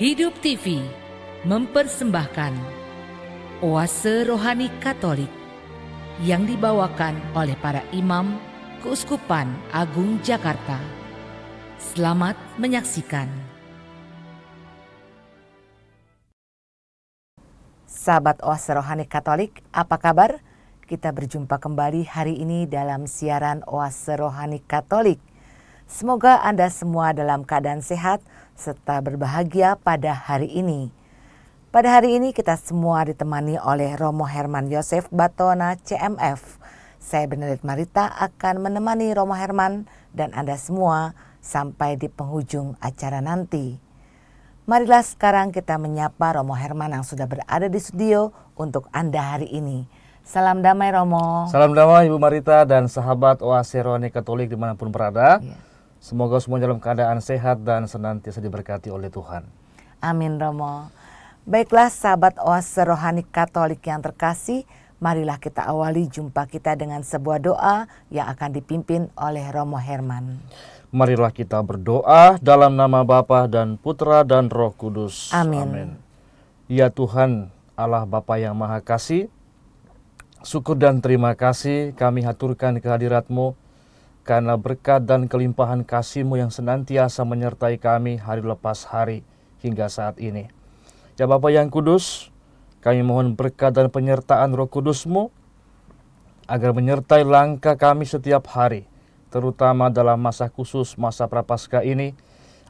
Hidup TV mempersembahkan Oase Rohani Katolik yang dibawakan oleh para imam Keuskupan Agung Jakarta. Selamat menyaksikan. Sahabat Oase Rohani Katolik, apa kabar? Kita berjumpa kembali hari ini dalam siaran Oase Rohani Katolik. Semoga Anda semua dalam keadaan sehat, serta berbahagia pada hari ini. Pada hari ini kita semua ditemani oleh Romo Herman Yosef Batona CMF. Saya Benedet Marita akan menemani Romo Herman dan Anda semua sampai di penghujung acara nanti. Marilah sekarang kita menyapa Romo Herman yang sudah berada di studio untuk Anda hari ini. Salam damai Romo. Salam damai Ibu Marita dan sahabat Oase Rohani Katolik dimanapun berada. Yeah. Semoga semua dalam keadaan sehat dan senantiasa diberkati oleh Tuhan. Amin Romo. Baiklah sahabat oase rohani katolik yang terkasih, marilah kita awali jumpa kita dengan sebuah doa yang akan dipimpin oleh Romo Herman. Marilah kita berdoa dalam nama Bapa dan Putra dan Roh Kudus. Amin. Amin. Ya Tuhan Allah Bapa yang Maha Kasih, syukur dan terima kasih kami haturkan kehadiratmu mu karena berkat dan kelimpahan kasihMu yang senantiasa menyertai kami hari lepas hari hingga saat ini. Ya Bapa yang kudus, kami mohon berkat dan penyertaan roh KudusMu agar menyertai langkah kami setiap hari, terutama dalam masa khusus masa prapaskah ini,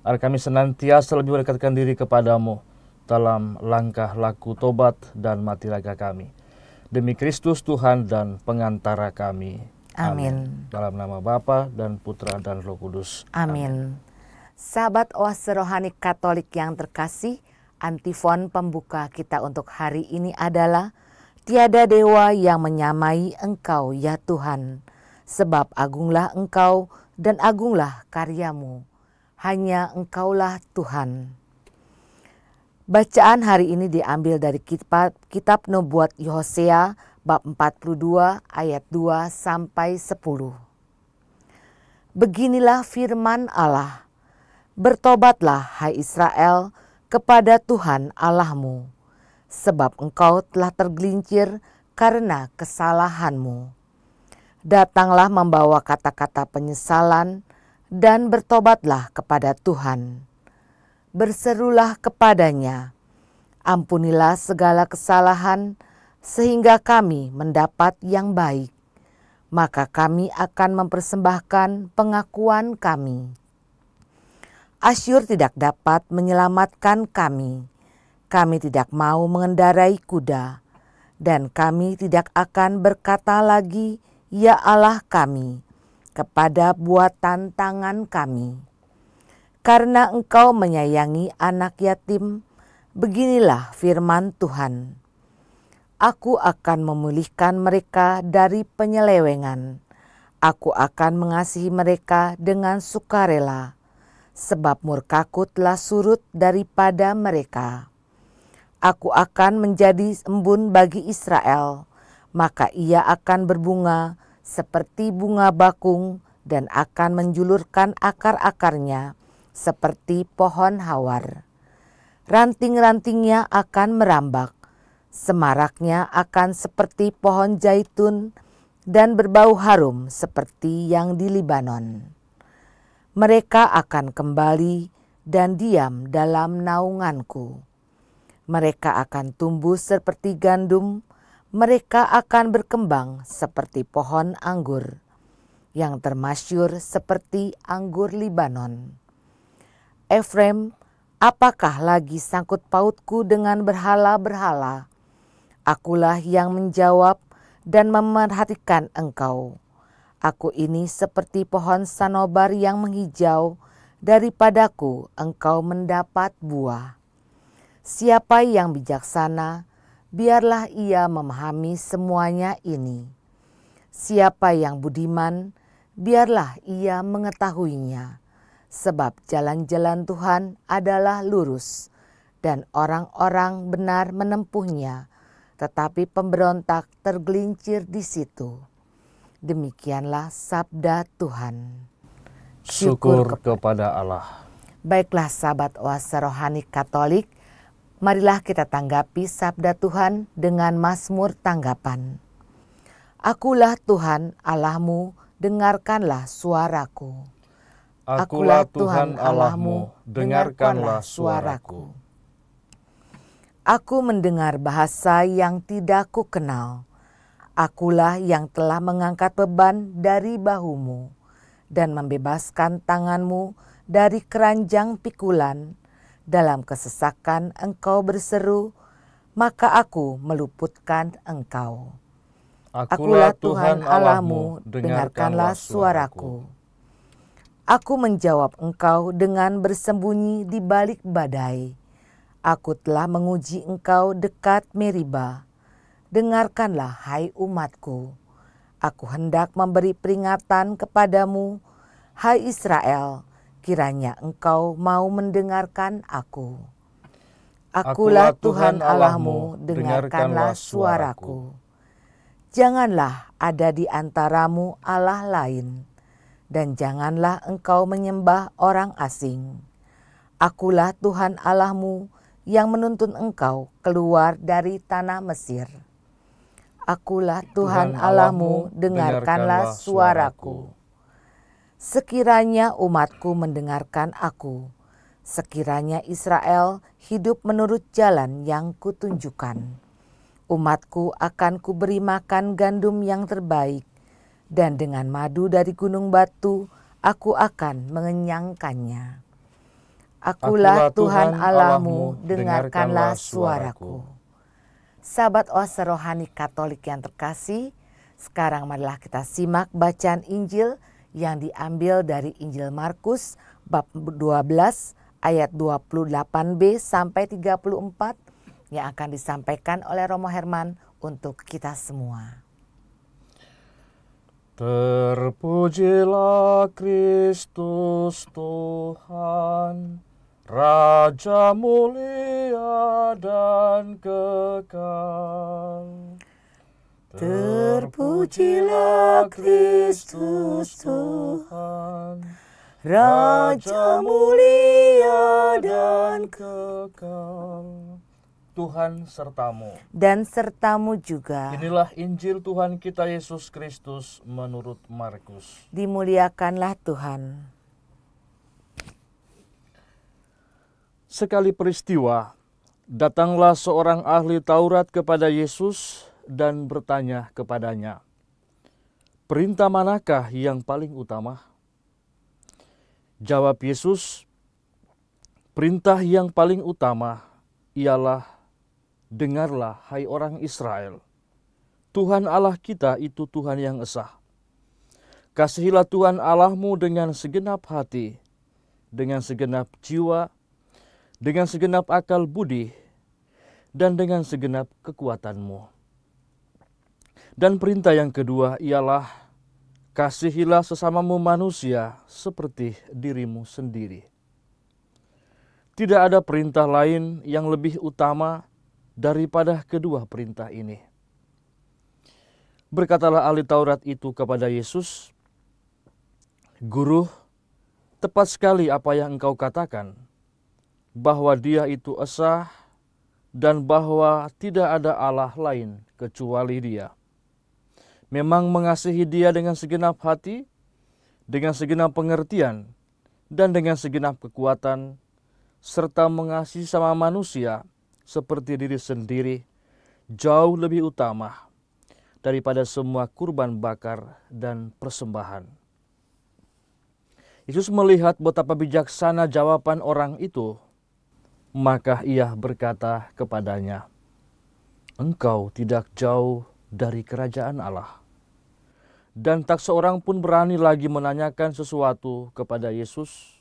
agar kami senantiasa lebih mendekatkan diri kepadamu dalam langkah laku tobat dan mati raga kami. Demi Kristus Tuhan dan pengantara kami. Amin. Amin. Dalam nama Bapa dan Putra dan Roh Kudus. Amin. Amin. Sahabat Oase Rohani Katolik yang terkasih, antifon pembuka kita untuk hari ini adalah Tiada dewa yang menyamai engkau ya Tuhan, sebab agunglah engkau dan agunglah karyamu. Hanya engkaulah Tuhan. Bacaan hari ini diambil dari kitab, kitab Nubuat Yosea bab 42 ayat 2 sampai 10. Beginilah firman Allah. Bertobatlah hai Israel kepada Tuhan Allahmu, sebab engkau telah tergelincir karena kesalahanmu. Datanglah membawa kata-kata penyesalan dan bertobatlah kepada Tuhan. Berserulah kepadanya, ampunilah segala kesalahan sehingga kami mendapat yang baik, maka kami akan mempersembahkan pengakuan kami. Asyur tidak dapat menyelamatkan kami. Kami tidak mau mengendarai kuda, dan kami tidak akan berkata lagi, "Ya Allah kami," kepada buatan tangan kami. Karena Engkau menyayangi anak yatim, beginilah firman Tuhan Aku akan memulihkan mereka dari penyelewengan. Aku akan mengasihi mereka dengan sukarela, sebab murkaku telah surut daripada mereka. Aku akan menjadi embun bagi Israel, maka ia akan berbunga seperti bunga bakung dan akan menjulurkan akar-akarnya seperti pohon hawar. Ranting-rantingnya akan merambak, Semaraknya akan seperti pohon zaitun dan berbau harum seperti yang di Libanon. Mereka akan kembali dan diam dalam naunganku. Mereka akan tumbuh seperti gandum, mereka akan berkembang seperti pohon anggur yang termasyur seperti anggur Libanon. Efrem, apakah lagi sangkut pautku dengan berhala-berhala? Akulah yang menjawab dan memerhatikan engkau. Aku ini seperti pohon sanobar yang menghijau, daripadaku engkau mendapat buah. Siapa yang bijaksana, biarlah ia memahami semuanya ini. Siapa yang budiman, biarlah ia mengetahuinya. Sebab jalan-jalan Tuhan adalah lurus, dan orang-orang benar menempuhnya, tetapi pemberontak tergelincir di situ. Demikianlah sabda Tuhan. Syukur, Syukur kepada Allah. Baiklah sahabat oase rohani Katolik, marilah kita tanggapi sabda Tuhan dengan Mazmur tanggapan. Akulah Tuhan Allahmu, dengarkanlah suaraku. Akulah Tuhan Allahmu, dengarkanlah suaraku. Aku mendengar bahasa yang tidak ku kenal. Akulah yang telah mengangkat beban dari bahumu dan membebaskan tanganmu dari keranjang pikulan. Dalam kesesakan engkau berseru, maka aku meluputkan engkau. Akulah, Akulah Tuhan Allahmu, dengarkanlah suaraku. Aku menjawab engkau dengan bersembunyi di balik badai Aku telah menguji engkau dekat Meriba. Dengarkanlah hai umatku. Aku hendak memberi peringatan kepadamu, hai Israel, kiranya engkau mau mendengarkan aku. Akulah, Tuhan Allahmu, dengarkanlah suaraku. Janganlah ada di antaramu Allah lain, dan janganlah engkau menyembah orang asing. Akulah Tuhan Allahmu, yang menuntun engkau keluar dari tanah Mesir. Akulah Tuhan, Tuhan Allahmu, dengarkanlah suaraku. Sekiranya umatku mendengarkan aku, sekiranya Israel hidup menurut jalan yang kutunjukkan umatku akan kuberi makan gandum yang terbaik, dan dengan madu dari gunung batu aku akan mengenyangkannya. Akulah Tuhan Allahmu, dengarkanlah suaraku. Sahabat Oase Rohani Katolik yang terkasih, sekarang marilah kita simak bacaan Injil yang diambil dari Injil Markus bab 12 ayat 28b sampai 34 yang akan disampaikan oleh Romo Herman untuk kita semua. Terpujilah Kristus Tuhan. Raja mulia dan kekal. Terpujilah Kristus Tuhan, Raja mulia dan kekal. Tuhan sertamu. Dan sertamu juga. Inilah Injil Tuhan kita Yesus Kristus menurut Markus. Dimuliakanlah Tuhan. Sekali peristiwa, datanglah seorang ahli Taurat kepada Yesus dan bertanya kepadanya, "Perintah manakah yang paling utama?" Jawab Yesus, "Perintah yang paling utama ialah: Dengarlah, hai orang Israel, Tuhan Allah kita itu Tuhan yang esa. Kasihilah Tuhan Allahmu dengan segenap hati, dengan segenap jiwa." dengan segenap akal budi, dan dengan segenap kekuatanmu. Dan perintah yang kedua ialah kasihilah sesamamu manusia seperti dirimu sendiri. Tidak ada perintah lain yang lebih utama daripada kedua perintah ini. Berkatalah ahli Taurat itu kepada Yesus, Guru, tepat sekali apa yang engkau katakan bahwa dia itu esah dan bahwa tidak ada Allah lain kecuali dia. Memang mengasihi dia dengan segenap hati, dengan segenap pengertian, dan dengan segenap kekuatan, serta mengasihi sama manusia seperti diri sendiri jauh lebih utama daripada semua kurban bakar dan persembahan. Yesus melihat betapa bijaksana jawaban orang itu maka ia berkata kepadanya, Engkau tidak jauh dari kerajaan Allah. Dan tak seorang pun berani lagi menanyakan sesuatu kepada Yesus.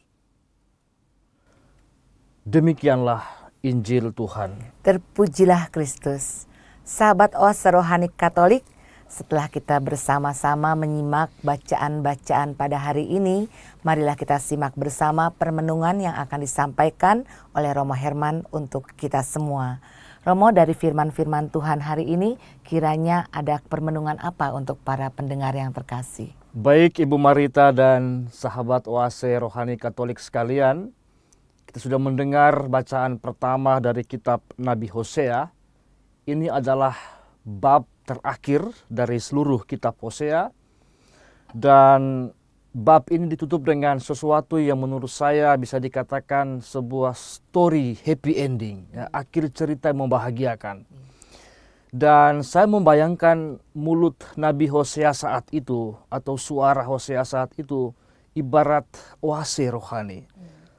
Demikianlah Injil Tuhan. Terpujilah Kristus. Sahabat Oase Rohani Katolik, setelah kita bersama-sama menyimak bacaan-bacaan pada hari ini, marilah kita simak bersama permenungan yang akan disampaikan oleh Romo Herman untuk kita semua. Romo dari firman-firman Tuhan hari ini kiranya ada permenungan apa untuk para pendengar yang terkasih? Baik Ibu Marita dan sahabat Oase Rohani Katolik sekalian, kita sudah mendengar bacaan pertama dari kitab Nabi Hosea. Ini adalah bab terakhir dari seluruh kitab Hosea dan bab ini ditutup dengan sesuatu yang menurut saya bisa dikatakan sebuah story happy ending, ya, akhir cerita yang membahagiakan. Dan saya membayangkan mulut Nabi Hosea saat itu atau suara Hosea saat itu ibarat oase rohani.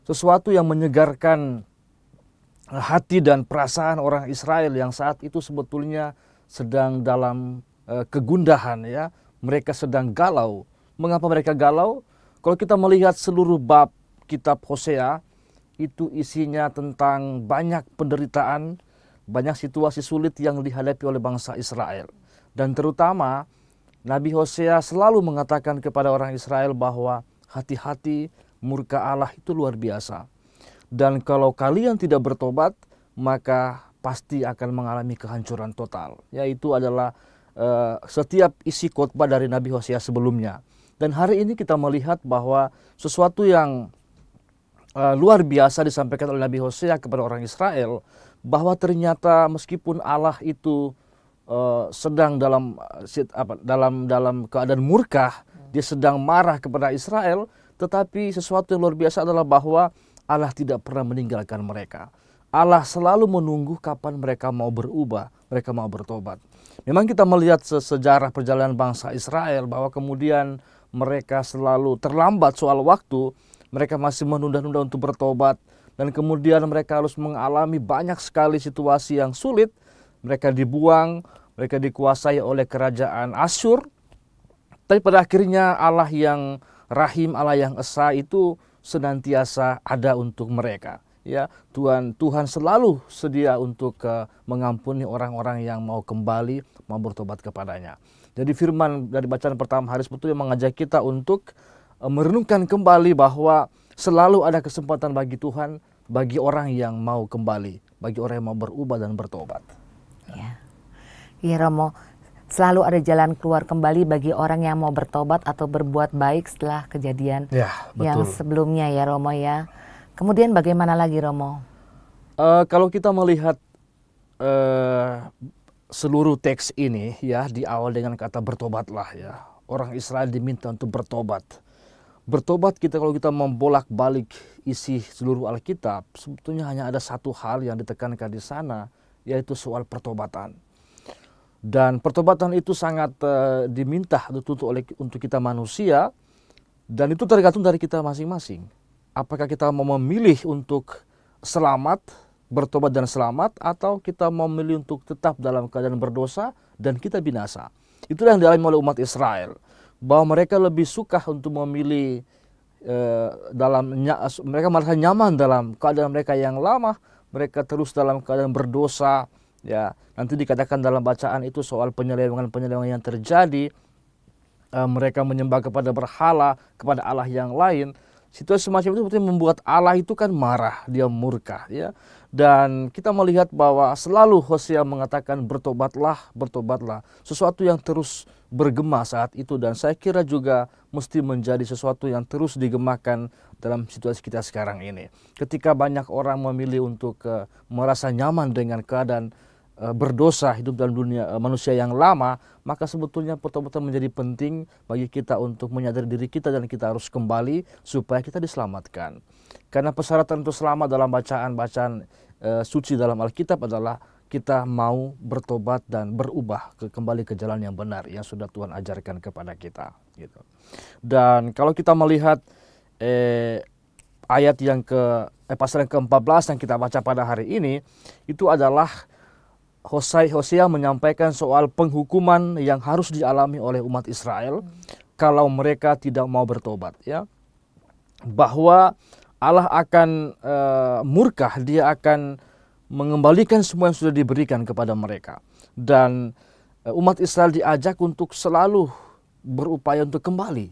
Sesuatu yang menyegarkan hati dan perasaan orang Israel yang saat itu sebetulnya sedang dalam uh, kegundahan ya, mereka sedang galau. Mengapa mereka galau? Kalau kita melihat seluruh bab kitab Hosea itu isinya tentang banyak penderitaan, banyak situasi sulit yang dihadapi oleh bangsa Israel. Dan terutama Nabi Hosea selalu mengatakan kepada orang Israel bahwa hati-hati murka Allah itu luar biasa. Dan kalau kalian tidak bertobat, maka pasti akan mengalami kehancuran total. Yaitu adalah uh, setiap isi khotbah dari Nabi Hosea sebelumnya. Dan hari ini kita melihat bahwa sesuatu yang uh, luar biasa disampaikan oleh Nabi Hosea kepada orang Israel bahwa ternyata meskipun Allah itu uh, sedang dalam apa dalam dalam keadaan murka dia sedang marah kepada Israel, tetapi sesuatu yang luar biasa adalah bahwa Allah tidak pernah meninggalkan mereka. Allah selalu menunggu kapan mereka mau berubah, mereka mau bertobat. Memang kita melihat sejarah perjalanan bangsa Israel bahwa kemudian mereka selalu terlambat soal waktu, mereka masih menunda-nunda untuk bertobat dan kemudian mereka harus mengalami banyak sekali situasi yang sulit. Mereka dibuang, mereka dikuasai oleh kerajaan Asyur. Tapi pada akhirnya Allah yang rahim, Allah yang esa itu senantiasa ada untuk mereka ya Tuhan Tuhan selalu sedia untuk uh, mengampuni orang-orang yang mau kembali mau bertobat kepadanya. Jadi firman dari bacaan pertama hari sebetulnya mengajak kita untuk uh, merenungkan kembali bahwa selalu ada kesempatan bagi Tuhan bagi orang yang mau kembali, bagi orang yang mau berubah dan bertobat. Ya. Ya Romo, selalu ada jalan keluar kembali bagi orang yang mau bertobat atau berbuat baik setelah kejadian ya, yang sebelumnya ya Romo ya. Kemudian bagaimana lagi Romo? Uh, kalau kita melihat uh, seluruh teks ini ya di awal dengan kata bertobatlah ya. Orang Israel diminta untuk bertobat. Bertobat kita kalau kita membolak-balik isi seluruh Alkitab, sebetulnya hanya ada satu hal yang ditekankan di sana, yaitu soal pertobatan. Dan pertobatan itu sangat uh, diminta dituntut oleh untuk kita manusia dan itu tergantung dari kita masing-masing apakah kita mau memilih untuk selamat, bertobat dan selamat, atau kita mau memilih untuk tetap dalam keadaan berdosa dan kita binasa. Itulah yang dialami oleh umat Israel, bahwa mereka lebih suka untuk memilih e, dalam mereka merasa nyaman dalam keadaan mereka yang lama, mereka terus dalam keadaan berdosa. Ya, nanti dikatakan dalam bacaan itu soal penyelewengan-penyelewengan yang terjadi. E, mereka menyembah kepada berhala, kepada Allah yang lain Situasi semacam itu seperti membuat Allah itu kan marah, dia murka ya. Dan kita melihat bahwa selalu Hosea mengatakan bertobatlah, bertobatlah. Sesuatu yang terus bergema saat itu dan saya kira juga mesti menjadi sesuatu yang terus digemakan dalam situasi kita sekarang ini. Ketika banyak orang memilih untuk uh, merasa nyaman dengan keadaan Eh, berdosa hidup dalam dunia eh, manusia yang lama maka sebetulnya betul-betul menjadi penting bagi kita untuk menyadari diri kita dan kita harus kembali supaya kita diselamatkan karena persyaratan untuk selamat dalam bacaan-bacaan e, suci dalam Alkitab adalah kita mau bertobat dan berubah ke, kembali ke jalan yang benar yang sudah Tuhan ajarkan kepada kita gitu dan kalau kita melihat e, ayat yang ke eh, pasal yang ke-14 yang kita baca pada hari ini itu adalah Hosai Hosea menyampaikan soal penghukuman yang harus dialami oleh umat Israel hmm. kalau mereka tidak mau bertobat ya bahwa Allah akan e, murkah dia akan mengembalikan semua yang sudah diberikan kepada mereka dan e, umat Israel diajak untuk selalu berupaya untuk kembali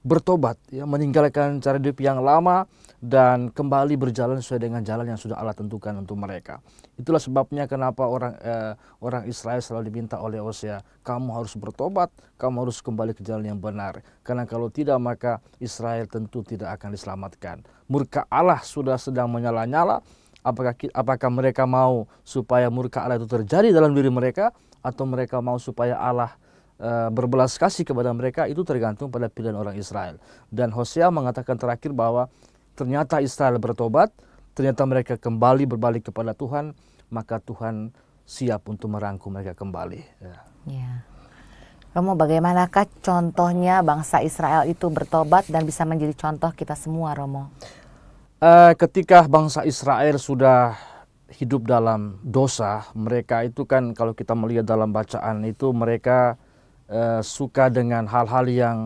bertobat ya meninggalkan cara hidup yang lama dan kembali berjalan sesuai dengan jalan yang sudah Allah tentukan untuk mereka. Itulah sebabnya kenapa orang eh, orang Israel selalu diminta oleh Hosea kamu harus bertobat, kamu harus kembali ke jalan yang benar. Karena kalau tidak maka Israel tentu tidak akan diselamatkan. Murka Allah sudah sedang menyala-nyala. Apakah apakah mereka mau supaya murka Allah itu terjadi dalam diri mereka atau mereka mau supaya Allah eh, berbelas kasih kepada mereka itu tergantung pada pilihan orang Israel. Dan Hosea mengatakan terakhir bahwa ternyata Israel bertobat, ternyata mereka kembali berbalik kepada Tuhan, maka Tuhan siap untuk merangkum mereka kembali. Ya. ya. Romo, bagaimanakah contohnya bangsa Israel itu bertobat dan bisa menjadi contoh kita semua, Romo? Eh, ketika bangsa Israel sudah hidup dalam dosa, mereka itu kan kalau kita melihat dalam bacaan itu mereka eh, suka dengan hal-hal yang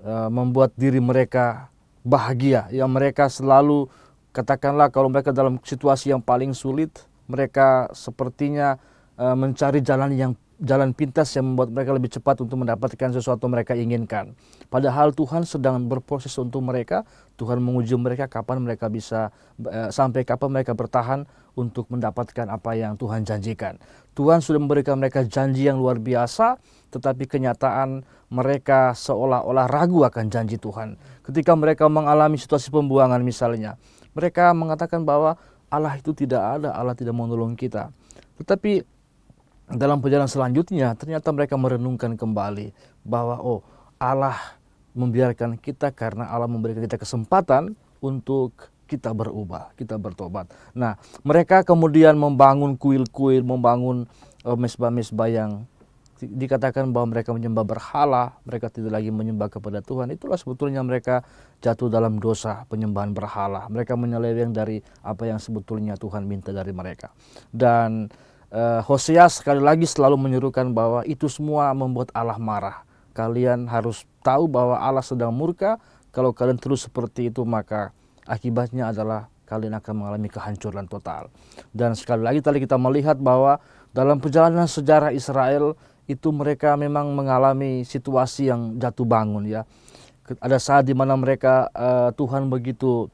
eh, membuat diri mereka bahagia yang mereka selalu katakanlah kalau mereka dalam situasi yang paling sulit mereka sepertinya eh, mencari jalan yang jalan pintas yang membuat mereka lebih cepat untuk mendapatkan sesuatu mereka inginkan. Padahal Tuhan sedang berproses untuk mereka, Tuhan menguji mereka kapan mereka bisa eh, sampai kapan mereka bertahan untuk mendapatkan apa yang Tuhan janjikan. Tuhan sudah memberikan mereka janji yang luar biasa, tetapi kenyataan mereka seolah-olah ragu akan janji Tuhan. Ketika mereka mengalami situasi pembuangan misalnya, mereka mengatakan bahwa Allah itu tidak ada, Allah tidak menolong kita. Tetapi dalam perjalanan selanjutnya ternyata mereka merenungkan kembali bahwa oh Allah membiarkan kita karena Allah memberikan kita kesempatan untuk kita berubah, kita bertobat. Nah, mereka kemudian membangun kuil-kuil, membangun eh, mesbah-mesbah yang dikatakan bahwa mereka menyembah berhala, mereka tidak lagi menyembah kepada Tuhan. Itulah sebetulnya mereka jatuh dalam dosa penyembahan berhala. Mereka menyeleweng dari apa yang sebetulnya Tuhan minta dari mereka. Dan uh, Hosea sekali lagi selalu menyuruhkan bahwa itu semua membuat Allah marah. Kalian harus tahu bahwa Allah sedang murka. Kalau kalian terus seperti itu maka akibatnya adalah kalian akan mengalami kehancuran total. Dan sekali lagi tadi kita melihat bahwa dalam perjalanan sejarah Israel itu mereka memang mengalami situasi yang jatuh bangun ya. Ada saat di mana mereka uh, Tuhan begitu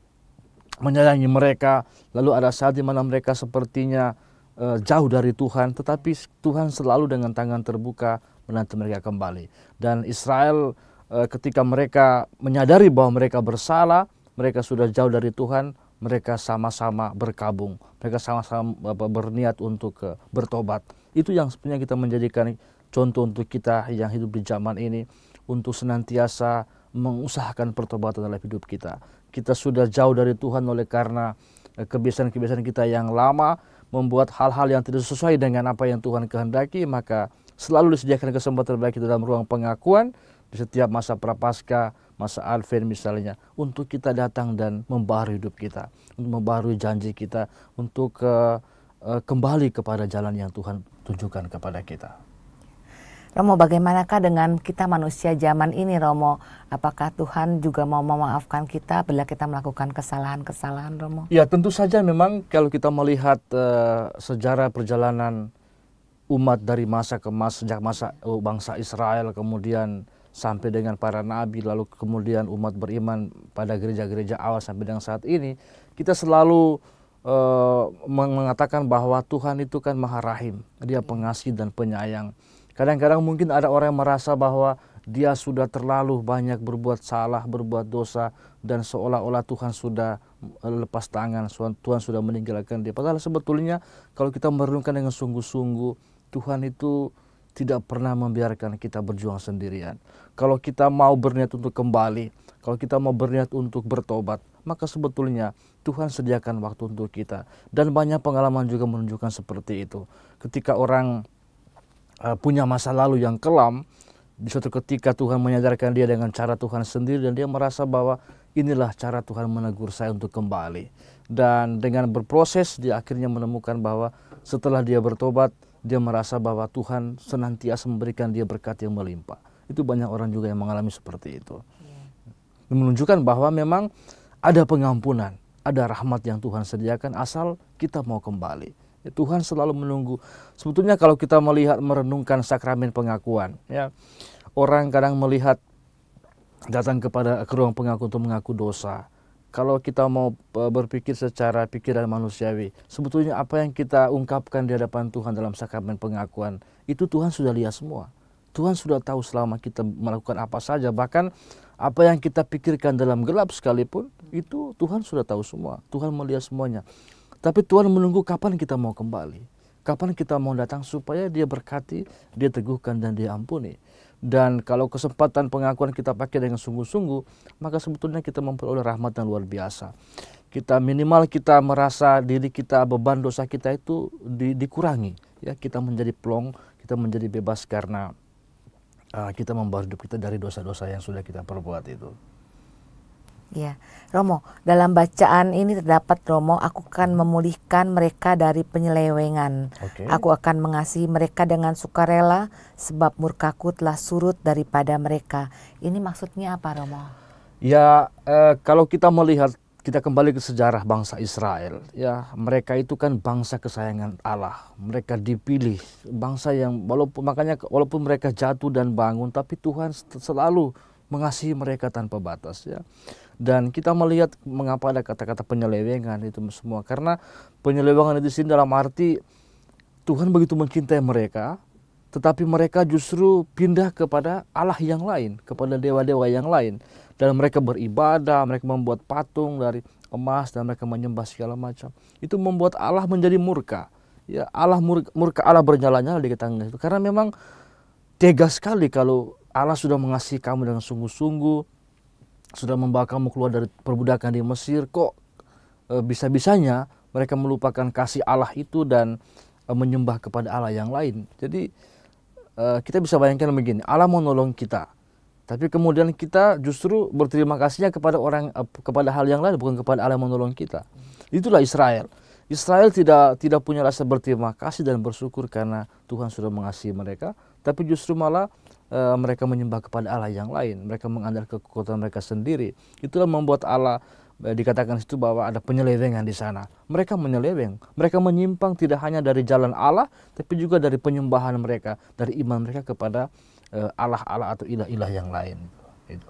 menyayangi mereka, lalu ada saat di mana mereka sepertinya Eh, jauh dari Tuhan, tetapi Tuhan selalu dengan tangan terbuka menanti mereka kembali. Dan Israel eh, ketika mereka menyadari bahwa mereka bersalah, mereka sudah jauh dari Tuhan, mereka sama-sama berkabung, mereka sama-sama berniat untuk eh, bertobat. Itu yang sebenarnya kita menjadikan contoh untuk kita yang hidup di zaman ini untuk senantiasa mengusahakan pertobatan dalam hidup kita. Kita sudah jauh dari Tuhan oleh karena kebiasaan-kebiasaan kita yang lama, membuat hal-hal yang tidak sesuai dengan apa yang Tuhan kehendaki, maka selalu disediakan kesempatan terbaik dalam ruang pengakuan di setiap masa prapaskah, masa Alvin misalnya, untuk kita datang dan membaharui hidup kita, untuk membaharui janji kita, untuk uh, kembali kepada jalan yang Tuhan tunjukkan kepada kita. Romo, bagaimanakah dengan kita manusia zaman ini, Romo? Apakah Tuhan juga mau memaafkan kita bila kita melakukan kesalahan-kesalahan, Romo? Ya, tentu saja memang kalau kita melihat uh, sejarah perjalanan umat dari masa ke masa, sejak masa uh, bangsa Israel, kemudian sampai dengan para nabi, lalu kemudian umat beriman pada gereja-gereja awal sampai dengan saat ini, kita selalu uh, mengatakan bahwa Tuhan itu kan maha rahim, dia pengasih dan penyayang. Kadang-kadang mungkin ada orang yang merasa bahwa dia sudah terlalu banyak berbuat salah, berbuat dosa, dan seolah-olah Tuhan sudah lepas tangan, Tuhan sudah meninggalkan dia. Padahal sebetulnya kalau kita merenungkan dengan sungguh-sungguh, Tuhan itu tidak pernah membiarkan kita berjuang sendirian. Kalau kita mau berniat untuk kembali, kalau kita mau berniat untuk bertobat, maka sebetulnya Tuhan sediakan waktu untuk kita. Dan banyak pengalaman juga menunjukkan seperti itu. Ketika orang Eh, punya masa lalu yang kelam, di suatu ketika Tuhan menyadarkan dia dengan cara Tuhan sendiri dan dia merasa bahwa inilah cara Tuhan menegur saya untuk kembali. Dan dengan berproses dia akhirnya menemukan bahwa setelah dia bertobat, dia merasa bahwa Tuhan senantiasa memberikan dia berkat yang melimpah. Itu banyak orang juga yang mengalami seperti itu. Yeah. Menunjukkan bahwa memang ada pengampunan, ada rahmat yang Tuhan sediakan asal kita mau kembali. Ya, Tuhan selalu menunggu. Sebetulnya kalau kita melihat merenungkan sakramen pengakuan, ya orang kadang melihat datang kepada ke ruang pengakuan untuk mengaku dosa. Kalau kita mau e, berpikir secara pikiran manusiawi, sebetulnya apa yang kita ungkapkan di hadapan Tuhan dalam sakramen pengakuan itu Tuhan sudah lihat semua. Tuhan sudah tahu selama kita melakukan apa saja, bahkan apa yang kita pikirkan dalam gelap sekalipun itu Tuhan sudah tahu semua. Tuhan melihat semuanya. Tapi Tuhan menunggu kapan kita mau kembali. Kapan kita mau datang supaya dia berkati, dia teguhkan dan dia ampuni. Dan kalau kesempatan pengakuan kita pakai dengan sungguh-sungguh, maka sebetulnya kita memperoleh rahmat yang luar biasa. Kita minimal kita merasa diri kita beban dosa kita itu di, dikurangi, ya kita menjadi plong, kita menjadi bebas karena uh, kita membawa hidup kita dari dosa-dosa yang sudah kita perbuat itu. Ya, Romo, dalam bacaan ini terdapat Romo, aku akan memulihkan mereka dari penyelewengan. Okay. Aku akan mengasihi mereka dengan sukarela, sebab murkaku telah surut daripada mereka. Ini maksudnya apa, Romo? Ya, eh, kalau kita melihat kita kembali ke sejarah bangsa Israel, ya mereka itu kan bangsa kesayangan Allah. Mereka dipilih bangsa yang walaupun makanya walaupun mereka jatuh dan bangun, tapi Tuhan selalu mengasihi mereka tanpa batas. Ya dan kita melihat mengapa ada kata-kata penyelewengan itu semua karena penyelewengan itu sini dalam arti Tuhan begitu mencintai mereka tetapi mereka justru pindah kepada Allah yang lain, kepada dewa-dewa yang lain. Dan mereka beribadah, mereka membuat patung dari emas dan mereka menyembah segala macam. Itu membuat Allah menjadi murka. Ya, Allah murka, murka Allah bernyala-nyala di tangan itu. Karena memang tega sekali kalau Allah sudah mengasihi kamu dengan sungguh-sungguh, sudah membawa kamu keluar dari perbudakan di Mesir kok e, bisa-bisanya mereka melupakan kasih Allah itu dan e, menyembah kepada Allah yang lain. Jadi e, kita bisa bayangkan begini, Allah mau nolong kita. Tapi kemudian kita justru berterima kasihnya kepada orang e, kepada hal yang lain bukan kepada Allah yang menolong kita. Itulah Israel. Israel tidak tidak punya rasa berterima kasih dan bersyukur karena Tuhan sudah mengasihi mereka, tapi justru malah e, mereka menyembah kepada Allah yang lain, mereka mengandalkan kekuatan mereka sendiri. Itulah membuat Allah e, dikatakan situ bahwa ada penyelewengan di sana. Mereka menyeleweng, mereka menyimpang tidak hanya dari jalan Allah, tapi juga dari penyembahan mereka, dari iman mereka kepada Allah-Allah eh, atau ilah-ilah yang lain. Itu.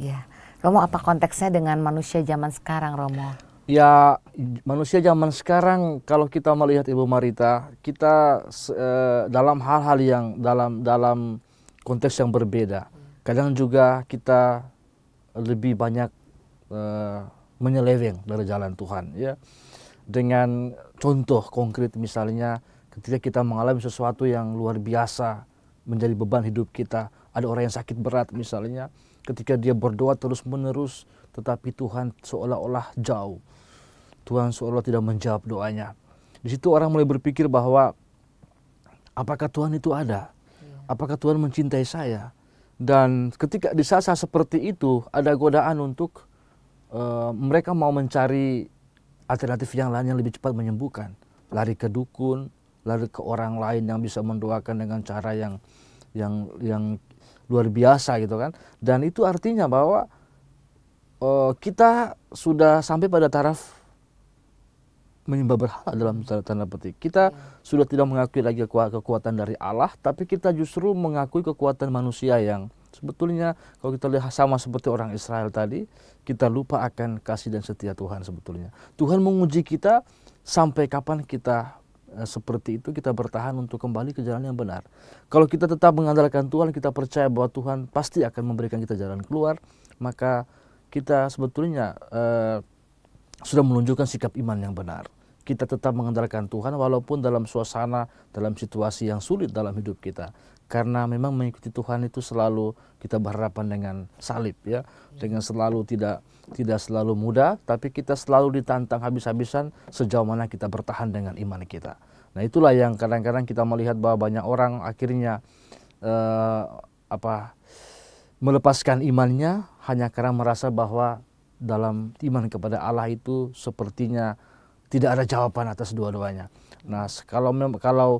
Ya, Romo apa konteksnya dengan manusia zaman sekarang, Romo? Ya, manusia zaman sekarang kalau kita melihat Ibu Marita, kita eh, dalam hal-hal yang dalam dalam konteks yang berbeda. Kadang juga kita lebih banyak uh, menyeleweng dari jalan Tuhan ya. Dengan contoh konkret misalnya ketika kita mengalami sesuatu yang luar biasa menjadi beban hidup kita, ada orang yang sakit berat misalnya, ketika dia berdoa terus-menerus tetapi Tuhan seolah-olah jauh. Tuhan seolah tidak menjawab doanya. Di situ orang mulai berpikir bahwa apakah Tuhan itu ada? Apakah Tuhan mencintai saya? Dan ketika disasar seperti itu, ada godaan untuk uh, mereka mau mencari alternatif yang lain yang lebih cepat menyembuhkan. Lari ke dukun, lari ke orang lain yang bisa mendoakan dengan cara yang yang yang luar biasa gitu kan. Dan itu artinya bahwa uh, kita sudah sampai pada taraf menyembah berhala dalam tanda petik. Kita hmm. sudah tidak mengakui lagi kekuatan dari Allah, tapi kita justru mengakui kekuatan manusia yang sebetulnya kalau kita lihat sama seperti orang Israel tadi, kita lupa akan kasih dan setia Tuhan sebetulnya. Tuhan menguji kita sampai kapan kita eh, seperti itu kita bertahan untuk kembali ke jalan yang benar. Kalau kita tetap mengandalkan Tuhan, kita percaya bahwa Tuhan pasti akan memberikan kita jalan keluar, maka kita sebetulnya eh, sudah menunjukkan sikap iman yang benar. Kita tetap mengandalkan Tuhan walaupun dalam suasana, dalam situasi yang sulit dalam hidup kita. Karena memang mengikuti Tuhan itu selalu kita berhadapan dengan salib ya, dengan selalu tidak tidak selalu mudah, tapi kita selalu ditantang habis-habisan sejauh mana kita bertahan dengan iman kita. Nah itulah yang kadang-kadang kita melihat bahwa banyak orang akhirnya eh, apa melepaskan imannya hanya karena merasa bahwa dalam iman kepada Allah itu sepertinya tidak ada jawaban atas dua-duanya. Nah, kalau kalau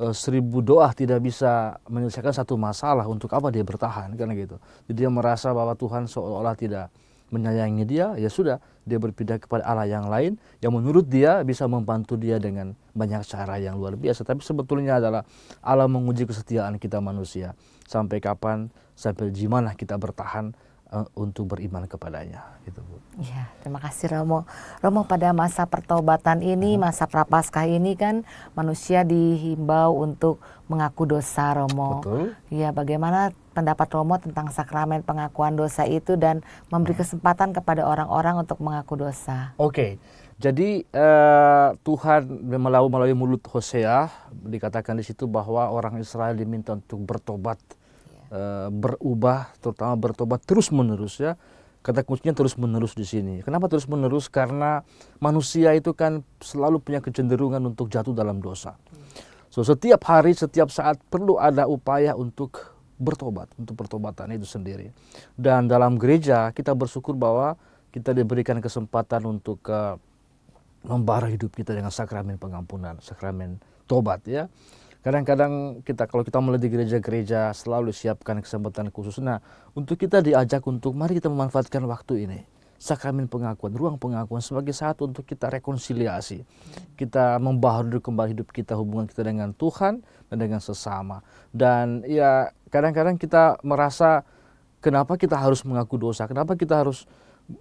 e, seribu doa tidak bisa menyelesaikan satu masalah, untuk apa dia bertahan Karena gitu? Jadi dia merasa bahwa Tuhan seolah-olah tidak menyayangi dia, ya sudah dia berpindah kepada Allah yang lain yang menurut dia bisa membantu dia dengan banyak cara yang luar biasa. Tapi sebetulnya adalah Allah menguji kesetiaan kita manusia. Sampai kapan, sampai gimana kita bertahan Eh, untuk beriman kepadanya gitu Bu. Iya, terima kasih Romo. Romo pada masa pertobatan ini, hmm. masa prapaskah ini kan manusia dihimbau untuk mengaku dosa Romo. Betul. Iya, bagaimana pendapat Romo tentang sakramen pengakuan dosa itu dan memberi hmm. kesempatan kepada orang-orang untuk mengaku dosa? Oke. Jadi uh, Tuhan melalui melalui mulut Hosea dikatakan di situ bahwa orang Israel diminta untuk bertobat Eh, berubah terutama bertobat terus menerus ya kata kuncinya terus menerus di sini. Kenapa terus menerus? Karena manusia itu kan selalu punya kecenderungan untuk jatuh dalam dosa. So setiap hari, setiap saat perlu ada upaya untuk bertobat, untuk pertobatan itu sendiri. Dan dalam gereja kita bersyukur bahwa kita diberikan kesempatan untuk uh, membara hidup kita dengan sakramen pengampunan, sakramen tobat ya kadang-kadang kita kalau kita mulai di gereja-gereja selalu siapkan kesempatan khusus. Nah, untuk kita diajak untuk mari kita memanfaatkan waktu ini sakramen pengakuan, ruang pengakuan sebagai saat untuk kita rekonsiliasi. Kita membaharui kembali hidup kita, hubungan kita dengan Tuhan dan dengan sesama. Dan ya kadang-kadang kita merasa kenapa kita harus mengaku dosa, kenapa kita harus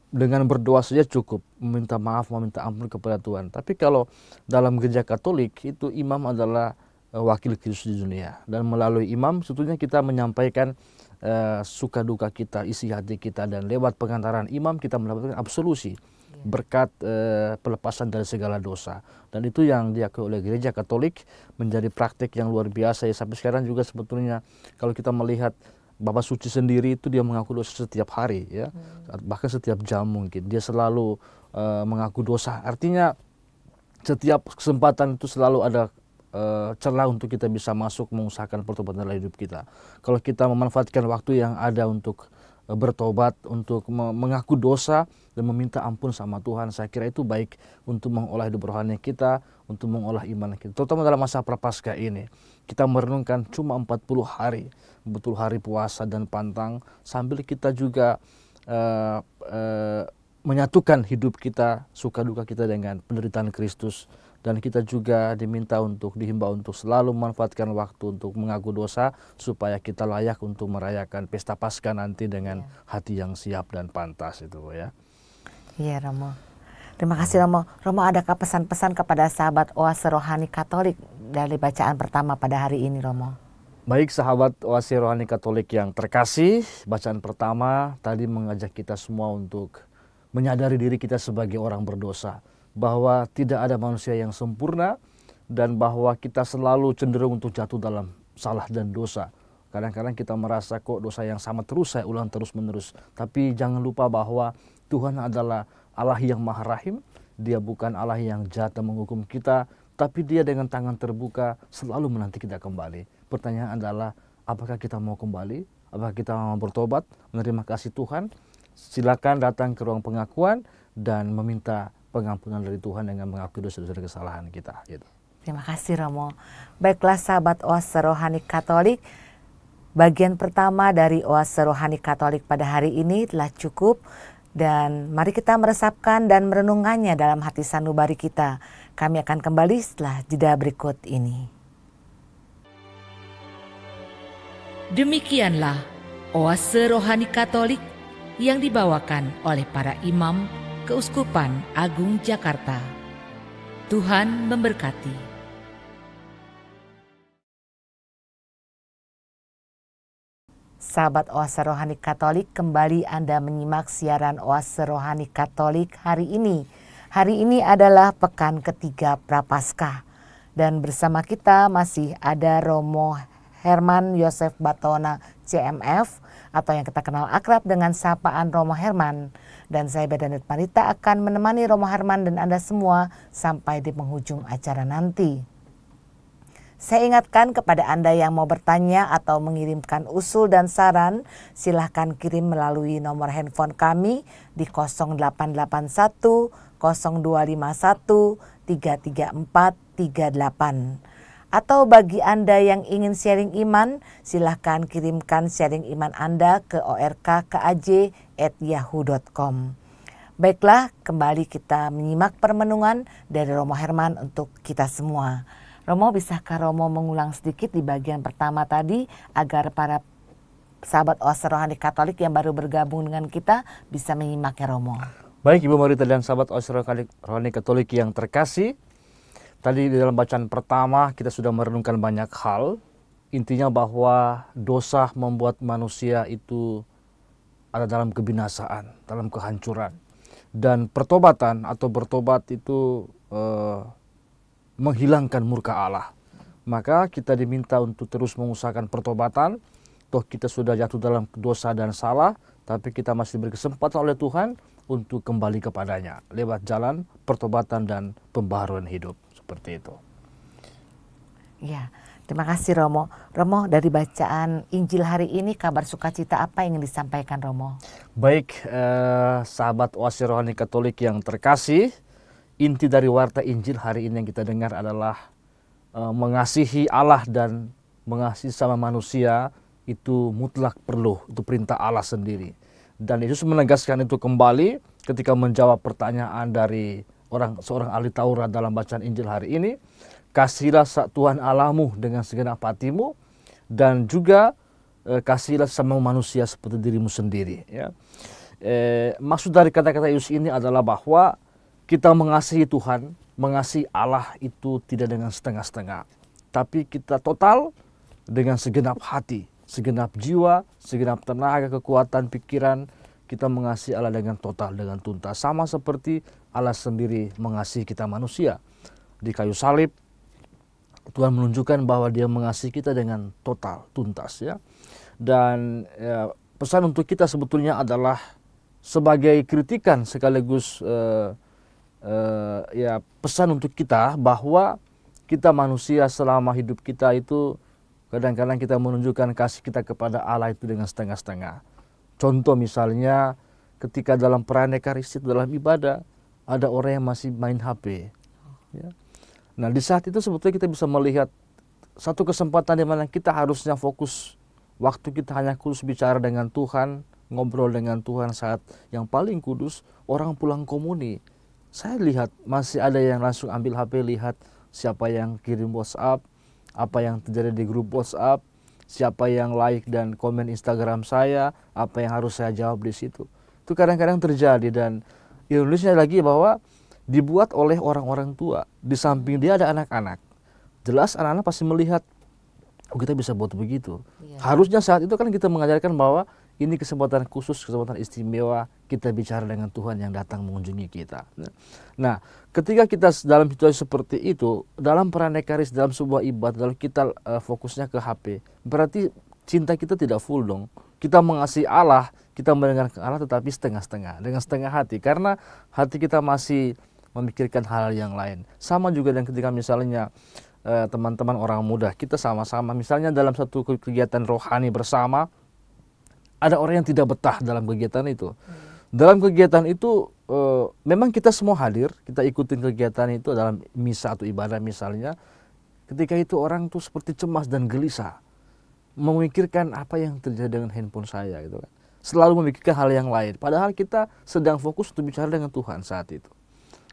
dengan berdoa saja cukup meminta maaf, meminta ampun kepada Tuhan. Tapi kalau dalam gereja Katolik itu imam adalah Eh, wakil Kristus di dunia dan melalui imam sebetulnya kita menyampaikan uh, suka duka kita isi hati kita dan lewat pengantaran imam kita mendapatkan absolusi iya. berkat uh, pelepasan dari segala dosa dan itu yang diakui oleh gereja Katolik menjadi praktik yang luar biasa ya sampai sekarang juga sebetulnya kalau kita melihat Bapak Suci sendiri itu dia mengaku dosa setiap hari ya hmm. bahkan setiap jam mungkin dia selalu uh, mengaku dosa artinya setiap kesempatan itu selalu ada uh, celah untuk kita bisa masuk mengusahakan pertobatan dalam hidup kita. Kalau kita memanfaatkan waktu yang ada untuk uh, bertobat, untuk mengaku dosa dan meminta ampun sama Tuhan, saya kira itu baik untuk mengolah hidup rohani kita, untuk mengolah iman kita. Terutama dalam masa prapaskah ini, kita merenungkan cuma 40 hari, betul hari puasa dan pantang, sambil kita juga uh, uh, menyatukan hidup kita, suka duka kita dengan penderitaan Kristus dan kita juga diminta untuk dihimbau untuk selalu memanfaatkan waktu untuk mengaku dosa supaya kita layak untuk merayakan pesta Paskah nanti dengan ya. hati yang siap dan pantas itu ya. Iya Romo. Terima kasih Romo. Romo adakah pesan-pesan kepada sahabat Oase Rohani Katolik dari bacaan pertama pada hari ini Romo? Baik sahabat Oase Rohani Katolik yang terkasih, bacaan pertama tadi mengajak kita semua untuk menyadari diri kita sebagai orang berdosa bahwa tidak ada manusia yang sempurna dan bahwa kita selalu cenderung untuk jatuh dalam salah dan dosa. Kadang-kadang kita merasa kok dosa yang sama terus saya ulang terus-menerus. Tapi jangan lupa bahwa Tuhan adalah Allah yang Maha Rahim. Dia bukan Allah yang jahat dan menghukum kita, tapi dia dengan tangan terbuka selalu menanti kita kembali. Pertanyaan adalah apakah kita mau kembali? Apakah kita mau bertobat, menerima kasih Tuhan? Silakan datang ke ruang pengakuan dan meminta pengampunan dari Tuhan dengan mengakui dosa-dosa kesalahan kita gitu. Terima kasih Romo. Baiklah sahabat Oase Rohani Katolik, bagian pertama dari Oase Rohani Katolik pada hari ini telah cukup dan mari kita meresapkan dan merenungkannya dalam hati sanubari kita. Kami akan kembali setelah jeda berikut ini. Demikianlah Oase Rohani Katolik yang dibawakan oleh para imam Keuskupan Agung Jakarta. Tuhan memberkati. Sahabat Oase Rohani Katolik, kembali Anda menyimak siaran Oase Rohani Katolik hari ini. Hari ini adalah pekan ketiga Prapaskah. Dan bersama kita masih ada Romo Herman Yosef Batona CMF, atau yang kita kenal akrab dengan sapaan Romo Herman. Dan saya Bedanet Marita akan menemani Romo Herman dan Anda semua sampai di penghujung acara nanti. Saya ingatkan kepada Anda yang mau bertanya atau mengirimkan usul dan saran, silahkan kirim melalui nomor handphone kami di 0881 0251 334 38. Atau bagi Anda yang ingin sharing iman, silahkan kirimkan sharing iman Anda ke orkkaj@yahoo.com. Baiklah, kembali kita menyimak permenungan dari Romo Herman untuk kita semua. Romo, bisakah Romo mengulang sedikit di bagian pertama tadi agar para sahabat oase rohani Katolik yang baru bergabung dengan kita bisa menyimaknya Romo? Baik Ibu Marita dan sahabat oase rohani Katolik yang terkasih, Tadi di dalam bacaan pertama kita sudah merenungkan banyak hal. Intinya bahwa dosa membuat manusia itu ada dalam kebinasaan, dalam kehancuran. Dan pertobatan atau bertobat itu eh, menghilangkan murka Allah. Maka kita diminta untuk terus mengusahakan pertobatan. Toh kita sudah jatuh dalam dosa dan salah, tapi kita masih berkesempatan oleh Tuhan untuk kembali kepadanya lewat jalan pertobatan dan pembaharuan hidup seperti itu. Ya, terima kasih Romo. Romo dari bacaan Injil hari ini kabar sukacita apa yang ingin disampaikan Romo? Baik, eh, sahabat wasir Rohani Katolik yang terkasih, inti dari warta Injil hari ini yang kita dengar adalah eh, mengasihi Allah dan mengasihi sama manusia itu mutlak perlu, itu perintah Allah sendiri. Dan Yesus menegaskan itu kembali ketika menjawab pertanyaan dari orang seorang ahli Taurat dalam bacaan Injil hari ini, kasihilah Tuhan Allahmu dengan segenap hatimu dan juga eh, kasihilah sama manusia seperti dirimu sendiri. Ya. Eh, maksud dari kata-kata Yesus ini adalah bahwa kita mengasihi Tuhan, mengasihi Allah itu tidak dengan setengah-setengah, tapi kita total dengan segenap hati, segenap jiwa, segenap tenaga, kekuatan, pikiran, kita mengasihi Allah dengan total, dengan tuntas. Sama seperti Allah sendiri mengasihi kita manusia. Di kayu salib, Tuhan menunjukkan bahwa dia mengasihi kita dengan total, tuntas. ya. Dan ya, pesan untuk kita sebetulnya adalah sebagai kritikan sekaligus eh, Uh, ya pesan untuk kita bahwa kita manusia selama hidup kita itu kadang-kadang kita menunjukkan kasih kita kepada Allah itu dengan setengah-setengah Contoh misalnya ketika dalam peraneka ekaristik dalam ibadah ada orang yang masih main HP. Ya. Nah di saat itu sebetulnya kita bisa melihat satu kesempatan di mana kita harusnya fokus waktu kita hanya khusus bicara dengan Tuhan, ngobrol dengan Tuhan saat yang paling kudus orang pulang komuni. Saya lihat masih ada yang langsung ambil HP lihat siapa yang kirim WhatsApp, apa yang terjadi di grup WhatsApp, siapa yang like dan komen Instagram saya, apa yang harus saya jawab di situ. Itu kadang-kadang terjadi dan ironisnya lagi bahwa dibuat oleh orang-orang tua. Di samping dia ada anak-anak. Jelas anak-anak pasti melihat oh kita bisa buat begitu. Ya. Harusnya saat itu kan kita mengajarkan bahwa ini kesempatan khusus, kesempatan istimewa kita bicara dengan Tuhan yang datang mengunjungi kita. Nah, ketika kita dalam situasi seperti itu, dalam peranekaris dalam sebuah ibadah, lalu kita uh, fokusnya ke HP, berarti cinta kita tidak full dong. Kita mengasihi Allah, kita mendengarkan Allah tetapi setengah-setengah, dengan setengah hati karena hati kita masih memikirkan hal, yang lain. Sama juga dengan ketika misalnya eh, teman-teman orang muda, kita sama-sama misalnya dalam satu kegiatan rohani bersama ada orang yang tidak betah dalam kegiatan itu. Hmm. Dalam kegiatan itu Eh, memang kita semua hadir, kita ikutin kegiatan itu dalam misa atau ibadah misalnya. Ketika itu orang tuh seperti cemas dan gelisah, memikirkan apa yang terjadi dengan handphone saya gitu kan. Selalu memikirkan hal yang lain. Padahal kita sedang fokus untuk bicara dengan Tuhan saat itu.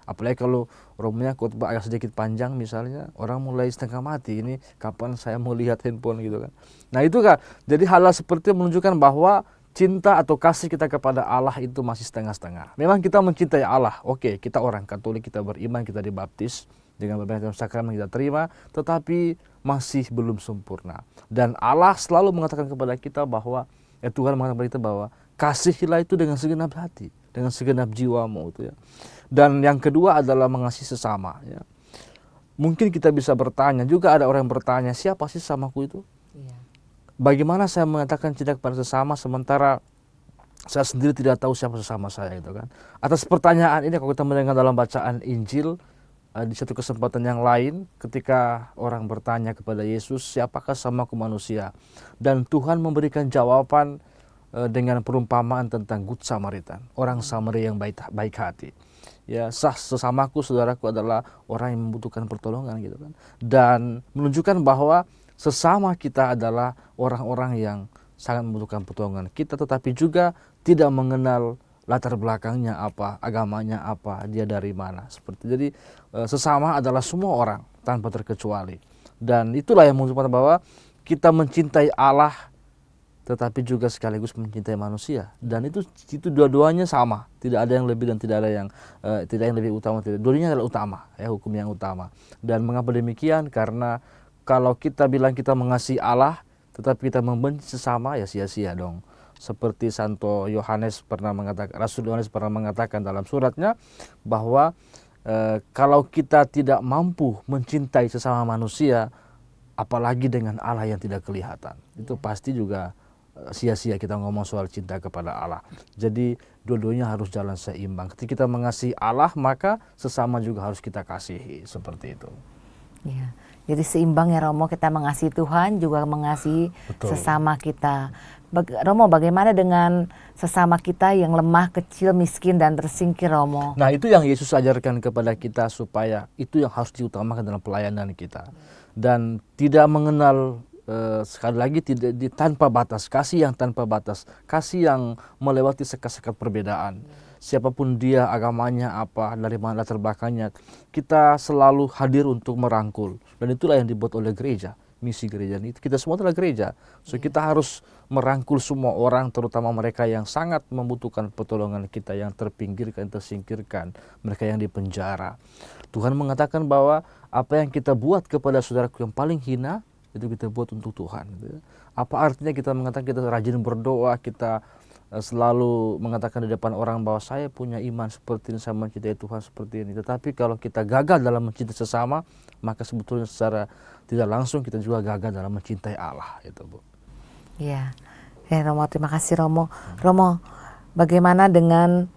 Apalagi kalau roomnya khotbah agak sedikit panjang misalnya, orang mulai setengah mati ini kapan saya mau lihat handphone gitu kan. Nah itu kan, jadi hal, -hal seperti menunjukkan bahwa cinta atau kasih kita kepada Allah itu masih setengah-setengah. Memang kita mencintai Allah, oke, okay, kita orang Katolik, kita beriman, kita dibaptis dengan berbagai sakramen kita terima, tetapi masih belum sempurna. Dan Allah selalu mengatakan kepada kita bahwa ya Tuhan mengatakan kepada kita bahwa kasihilah itu dengan segenap hati, dengan segenap jiwamu itu ya. Dan yang kedua adalah mengasihi sesama ya. Mungkin kita bisa bertanya juga ada orang yang bertanya siapa sih samaku itu? Iya bagaimana saya mengatakan cinta kepada sesama sementara saya sendiri tidak tahu siapa sesama saya gitu kan. Atas pertanyaan ini kalau kita mendengar dalam bacaan Injil eh, di satu kesempatan yang lain ketika orang bertanya kepada Yesus siapakah samaku manusia dan Tuhan memberikan jawaban eh, dengan perumpamaan tentang Good Samaritan, orang Samaria yang baik baik hati. Ya, sah sesamaku saudaraku adalah orang yang membutuhkan pertolongan gitu kan. Dan menunjukkan bahwa sesama kita adalah orang-orang yang sangat membutuhkan pertolongan kita tetapi juga tidak mengenal latar belakangnya apa, agamanya apa, dia dari mana. Seperti jadi eh, sesama adalah semua orang tanpa terkecuali. Dan itulah yang menunjukkan bahwa kita mencintai Allah tetapi juga sekaligus mencintai manusia dan itu itu dua-duanya sama tidak ada yang lebih dan tidak ada yang uh, tidak yang lebih utama tidak dua-duanya adalah utama ya hukum yang utama dan mengapa demikian karena kalau kita bilang kita mengasihi Allah tetapi kita membenci sesama ya sia-sia dong. Seperti Santo Yohanes pernah mengatakan Rasul Yohanes pernah mengatakan dalam suratnya bahwa e, kalau kita tidak mampu mencintai sesama manusia apalagi dengan Allah yang tidak kelihatan. Itu ya. pasti juga eh, sia-sia kita ngomong soal cinta kepada Allah. Jadi dua-duanya harus jalan seimbang. Ketika kita mengasihi Allah, maka sesama juga harus kita kasihi seperti itu. Yeah. Jadi seimbang ya Romo kita mengasihi Tuhan juga mengasihi Betul. sesama kita. Baga Romo bagaimana dengan sesama kita yang lemah, kecil, miskin dan tersingkir Romo? Nah itu yang Yesus ajarkan kepada kita supaya itu yang harus diutamakan dalam pelayanan kita dan tidak mengenal eh, sekali lagi tidak di, tanpa batas kasih yang tanpa batas kasih yang melewati sekat-sekat perbedaan. Hmm siapapun dia agamanya apa dari mana latar belakangnya kita selalu hadir untuk merangkul dan itulah yang dibuat oleh gereja misi gereja ini kita semua adalah gereja so iya. kita harus merangkul semua orang terutama mereka yang sangat membutuhkan pertolongan kita yang terpinggirkan tersingkirkan mereka yang dipenjara Tuhan mengatakan bahwa apa yang kita buat kepada saudaraku yang paling hina itu kita buat untuk Tuhan apa artinya kita mengatakan kita rajin berdoa kita Eh, selalu mengatakan di depan orang bahwa saya punya iman seperti ini, saya mencintai Tuhan seperti ini. Tetapi kalau kita gagal dalam mencintai sesama, maka sebetulnya secara tidak langsung kita juga gagal dalam mencintai Allah, itu Bu. Iya. Ya, Romo, terima kasih Romo. Romo, bagaimana dengan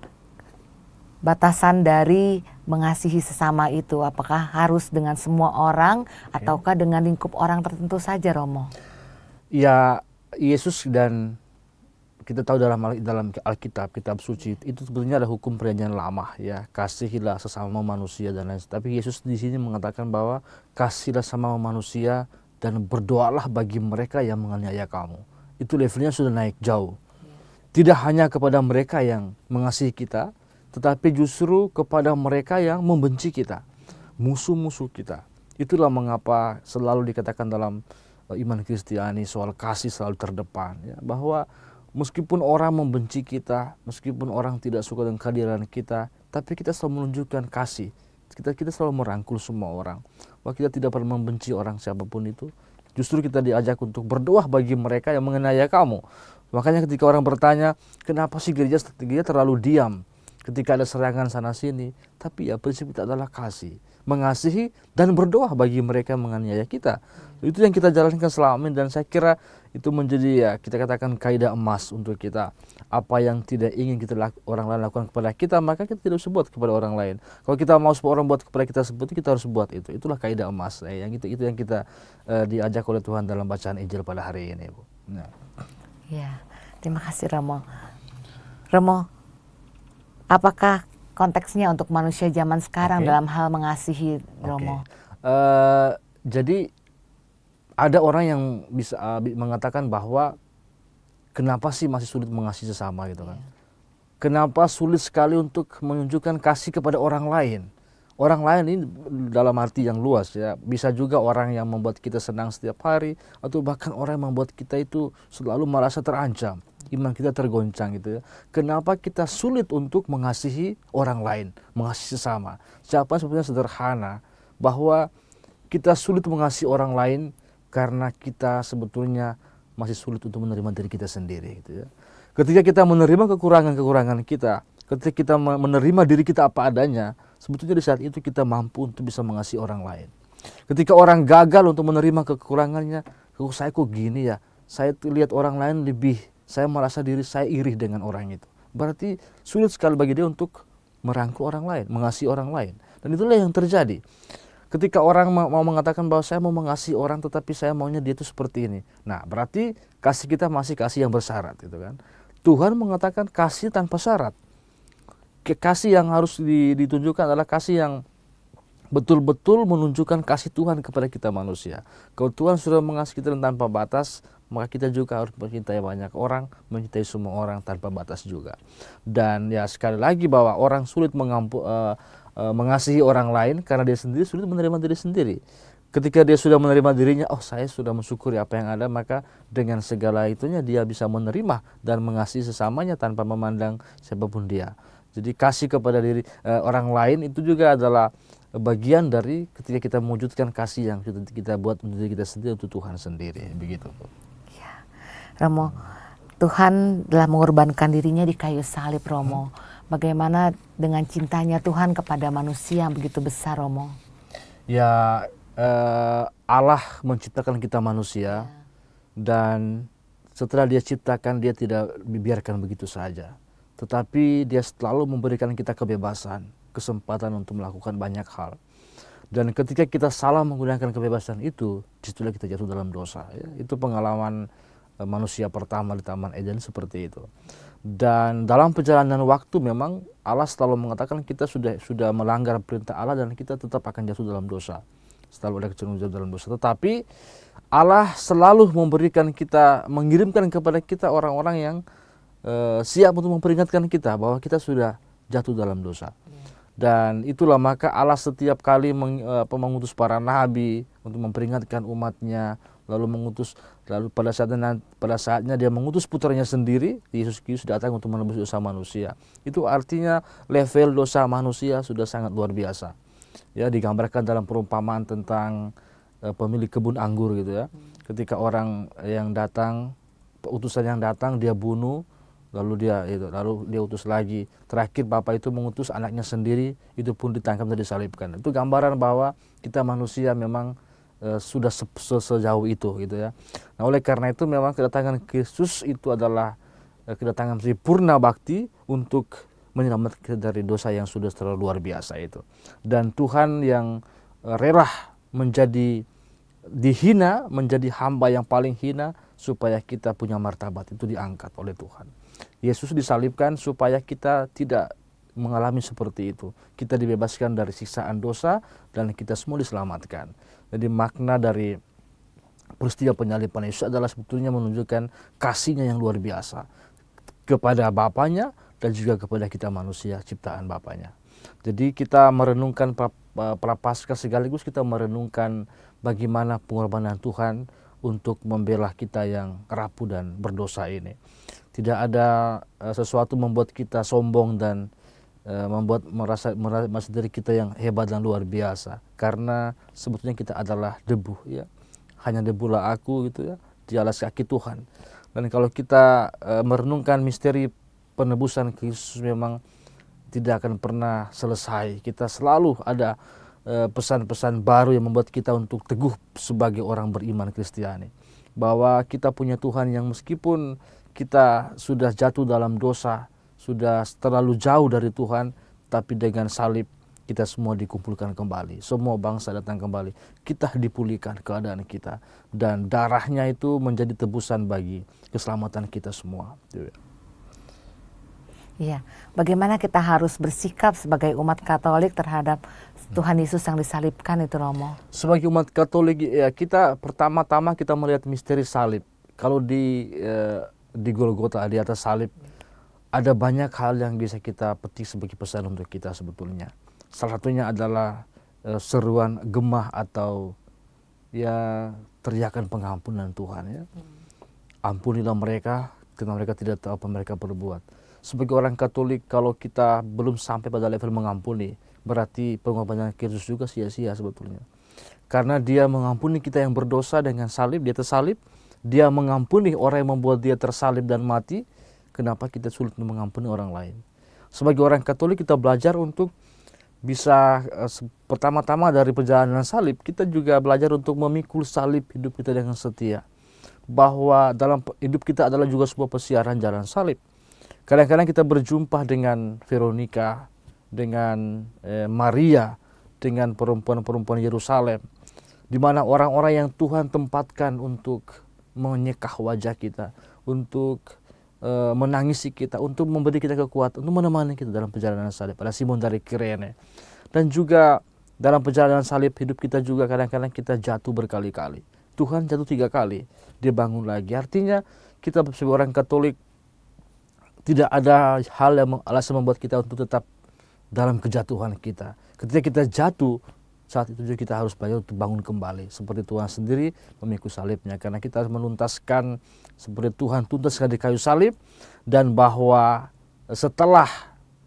batasan dari mengasihi sesama itu? Apakah harus dengan semua orang iya. ataukah dengan lingkup orang tertentu saja, Romo? Ya, Yesus dan kita tahu dalam dalam Alkitab, kitab suci itu sebetulnya ada hukum perjanjian lama ya, kasihilah sesama manusia dan lain. Tapi Yesus di sini mengatakan bahwa kasihilah sama manusia dan berdoalah bagi mereka yang menganiaya kamu. Itu levelnya sudah naik jauh. Tidak hanya kepada mereka yang mengasihi kita, tetapi justru kepada mereka yang membenci kita, musuh-musuh kita. Itulah mengapa selalu dikatakan dalam e, iman Kristiani soal kasih selalu terdepan ya, bahwa Meskipun orang membenci kita, meskipun orang tidak suka dengan kehadiran kita, tapi kita selalu menunjukkan kasih. Kita kita selalu merangkul semua orang. Wah kita tidak pernah membenci orang siapapun itu. Justru kita diajak untuk berdoa bagi mereka yang mengenai kamu. Makanya ketika orang bertanya, kenapa sih gereja, strateginya terlalu diam ketika ada serangan sana sini? Tapi ya prinsip kita adalah kasih mengasihi dan berdoa bagi mereka menganiaya kita. Itu yang kita jalankan selama ini dan saya kira itu menjadi ya kita katakan kaidah emas untuk kita. Apa yang tidak ingin kita laku, orang lain lakukan kepada kita maka kita tidak usah buat kepada orang lain. Kalau kita mau supaya orang buat kepada kita seperti kita harus buat itu. Itulah kaidah emas. ya. yang itu itu yang kita uh, diajak oleh Tuhan dalam bacaan Injil pada hari ini, Bu. Nah. Ya, terima kasih Romo. Romo, apakah konteksnya untuk manusia zaman sekarang okay. dalam hal mengasihi Romo? Okay. Uh, eh, jadi ada orang yang bisa uh, mengatakan bahwa kenapa sih masih sulit mengasihi sesama gitu kan? Yeah. Kenapa sulit sekali untuk menunjukkan kasih kepada orang lain? Orang lain ini dalam arti yang luas ya, bisa juga orang yang membuat kita senang setiap hari atau bahkan orang yang membuat kita itu selalu merasa terancam iman kita tergoncang gitu ya. Kenapa kita sulit untuk mengasihi orang lain, mengasihi sesama? Siapa sebetulnya sederhana bahwa kita sulit mengasihi orang lain karena kita sebetulnya masih sulit untuk menerima diri kita sendiri gitu ya. Ketika kita menerima kekurangan-kekurangan kita, ketika kita menerima diri kita apa adanya, sebetulnya di saat itu kita mampu untuk bisa mengasihi orang lain. Ketika orang gagal untuk menerima kekurangannya, kok saya kok gini ya, saya lihat orang lain lebih saya merasa diri saya iri dengan orang itu. Berarti sulit sekali bagi dia untuk merangkul orang lain, mengasihi orang lain. Dan itulah yang terjadi. Ketika orang mau mengatakan bahwa saya mau mengasihi orang tetapi saya maunya dia itu seperti ini. Nah, berarti kasih kita masih kasih yang bersyarat gitu kan. Tuhan mengatakan kasih tanpa syarat. Kasih yang harus ditunjukkan adalah kasih yang betul-betul menunjukkan kasih Tuhan kepada kita manusia. Kalau Tuhan sudah mengasihi kita tanpa batas, maka kita juga harus mencintai banyak orang, mencintai semua orang tanpa batas juga. Dan ya sekali lagi bahwa orang sulit mengampu, uh, uh, mengasihi orang lain karena dia sendiri sulit menerima diri sendiri. Ketika dia sudah menerima dirinya, oh saya sudah mensyukuri apa yang ada, maka dengan segala itunya dia bisa menerima dan mengasihi sesamanya tanpa memandang siapapun dia. Jadi kasih kepada diri uh, orang lain itu juga adalah bagian dari ketika kita mewujudkan kasih yang kita, buat untuk diri kita sendiri untuk Tuhan sendiri begitu. Romo Tuhan telah mengorbankan dirinya di kayu salib Romo bagaimana dengan cintanya Tuhan kepada manusia yang begitu besar Romo ya eh, Allah menciptakan kita manusia ya. dan setelah dia ciptakan dia tidak biarkan begitu saja tetapi dia selalu memberikan kita kebebasan kesempatan untuk melakukan banyak hal dan ketika kita salah menggunakan kebebasan itu disitulah kita jatuh dalam dosa ya. itu pengalaman Eh, manusia pertama di Taman Eden seperti itu. Dan dalam perjalanan waktu memang Allah selalu mengatakan kita sudah sudah melanggar perintah Allah dan kita tetap akan jatuh dalam dosa. Selalu ada kecenderungan dalam dosa. Tetapi Allah selalu memberikan kita mengirimkan kepada kita orang-orang yang e, siap untuk memperingatkan kita bahwa kita sudah jatuh dalam dosa. Dan itulah maka Allah setiap kali meng, eh, mengutus para nabi untuk memperingatkan umatnya, lalu mengutus Lalu pada saatnya, pada saatnya dia mengutus putranya sendiri, Yesus Kristus datang untuk menembus dosa manusia. Itu artinya level dosa manusia sudah sangat luar biasa. Ya digambarkan dalam perumpamaan tentang e, pemilik kebun anggur gitu ya. Ketika orang yang datang, utusan yang datang dia bunuh, lalu dia itu, lalu dia utus lagi. Terakhir bapak itu mengutus anaknya sendiri, itu pun ditangkap dan disalibkan. Itu gambaran bahwa kita manusia memang Eh, sudah se -se sejauh itu gitu ya. Nah, oleh karena itu memang kedatangan Kristus itu adalah e, kedatangan sempurna bakti untuk menyelamatkan kita dari dosa yang sudah terlalu luar biasa itu. Dan Tuhan yang e, eh, rela menjadi dihina, menjadi hamba yang paling hina supaya kita punya martabat itu diangkat oleh Tuhan. Yesus disalibkan supaya kita tidak mengalami seperti itu. Kita dibebaskan dari siksaan dosa dan kita semua diselamatkan. Jadi makna dari peristiwa penyalipan Yesus adalah sebetulnya menunjukkan kasihnya yang luar biasa kepada Bapaknya dan juga kepada kita manusia ciptaan Bapaknya. Jadi kita merenungkan prapaskah e, sekaligus kita merenungkan bagaimana pengorbanan Tuhan untuk membela kita yang rapuh dan berdosa ini. Tidak ada e, sesuatu membuat kita sombong dan Eh, membuat merasa, merasa diri kita yang hebat dan luar biasa karena sebetulnya kita adalah debu ya hanya debulah aku gitu ya di alas kaki Tuhan dan kalau kita e, merenungkan misteri penebusan Kristus memang tidak akan pernah selesai kita selalu ada eh, pesan-pesan baru yang membuat kita untuk teguh sebagai orang beriman Kristiani bahwa kita punya Tuhan yang meskipun kita sudah jatuh dalam dosa sudah terlalu jauh dari Tuhan, tapi dengan salib kita semua dikumpulkan kembali. Semua bangsa datang kembali. Kita dipulihkan keadaan kita. Dan darahnya itu menjadi tebusan bagi keselamatan kita semua. Iya, bagaimana kita harus bersikap sebagai umat Katolik terhadap Tuhan Yesus yang disalibkan itu Romo? Sebagai umat Katolik ya kita pertama-tama kita melihat misteri salib. Kalau di eh, di Golgota di atas salib, ada banyak hal yang bisa kita petik sebagai pesan untuk kita sebetulnya. Salah satunya adalah e, seruan gemah atau ya teriakan pengampunan Tuhan ya. Hmm. Ampunilah mereka karena mereka tidak tahu apa mereka berbuat. Sebagai orang Katolik kalau kita belum sampai pada level mengampuni, berarti pengorbanan Kristus juga sia-sia sebetulnya. Karena dia mengampuni kita yang berdosa dengan salib, dia tersalib, dia mengampuni orang yang membuat dia tersalib dan mati, kenapa kita sulit mengampuni orang lain. Sebagai orang Katolik kita belajar untuk bisa eh, pertama-tama dari perjalanan salib kita juga belajar untuk memikul salib hidup kita dengan setia. Bahwa dalam hidup kita adalah juga sebuah persiaran jalan salib. Kadang-kadang kita berjumpa dengan Veronica, dengan eh, Maria, dengan perempuan-perempuan Yerusalem, di mana orang-orang yang Tuhan tempatkan untuk menyekah wajah kita, untuk Eh, menangisi kita, untuk memberi kita kekuatan, untuk menemani kita dalam perjalanan salib. pada Simon dari Kirene. Ya. Dan juga dalam perjalanan salib hidup kita juga kadang-kadang kita jatuh berkali-kali. Tuhan jatuh tiga kali, dia bangun lagi. Artinya kita sebagai orang Katolik tidak ada hal yang alasan membuat kita untuk tetap dalam kejatuhan kita. Ketika kita jatuh, saat itu juga kita harus belajar untuk bangun kembali seperti Tuhan sendiri memikul salibnya karena kita harus menuntaskan seperti Tuhan tuntaskan di kayu salib dan bahwa setelah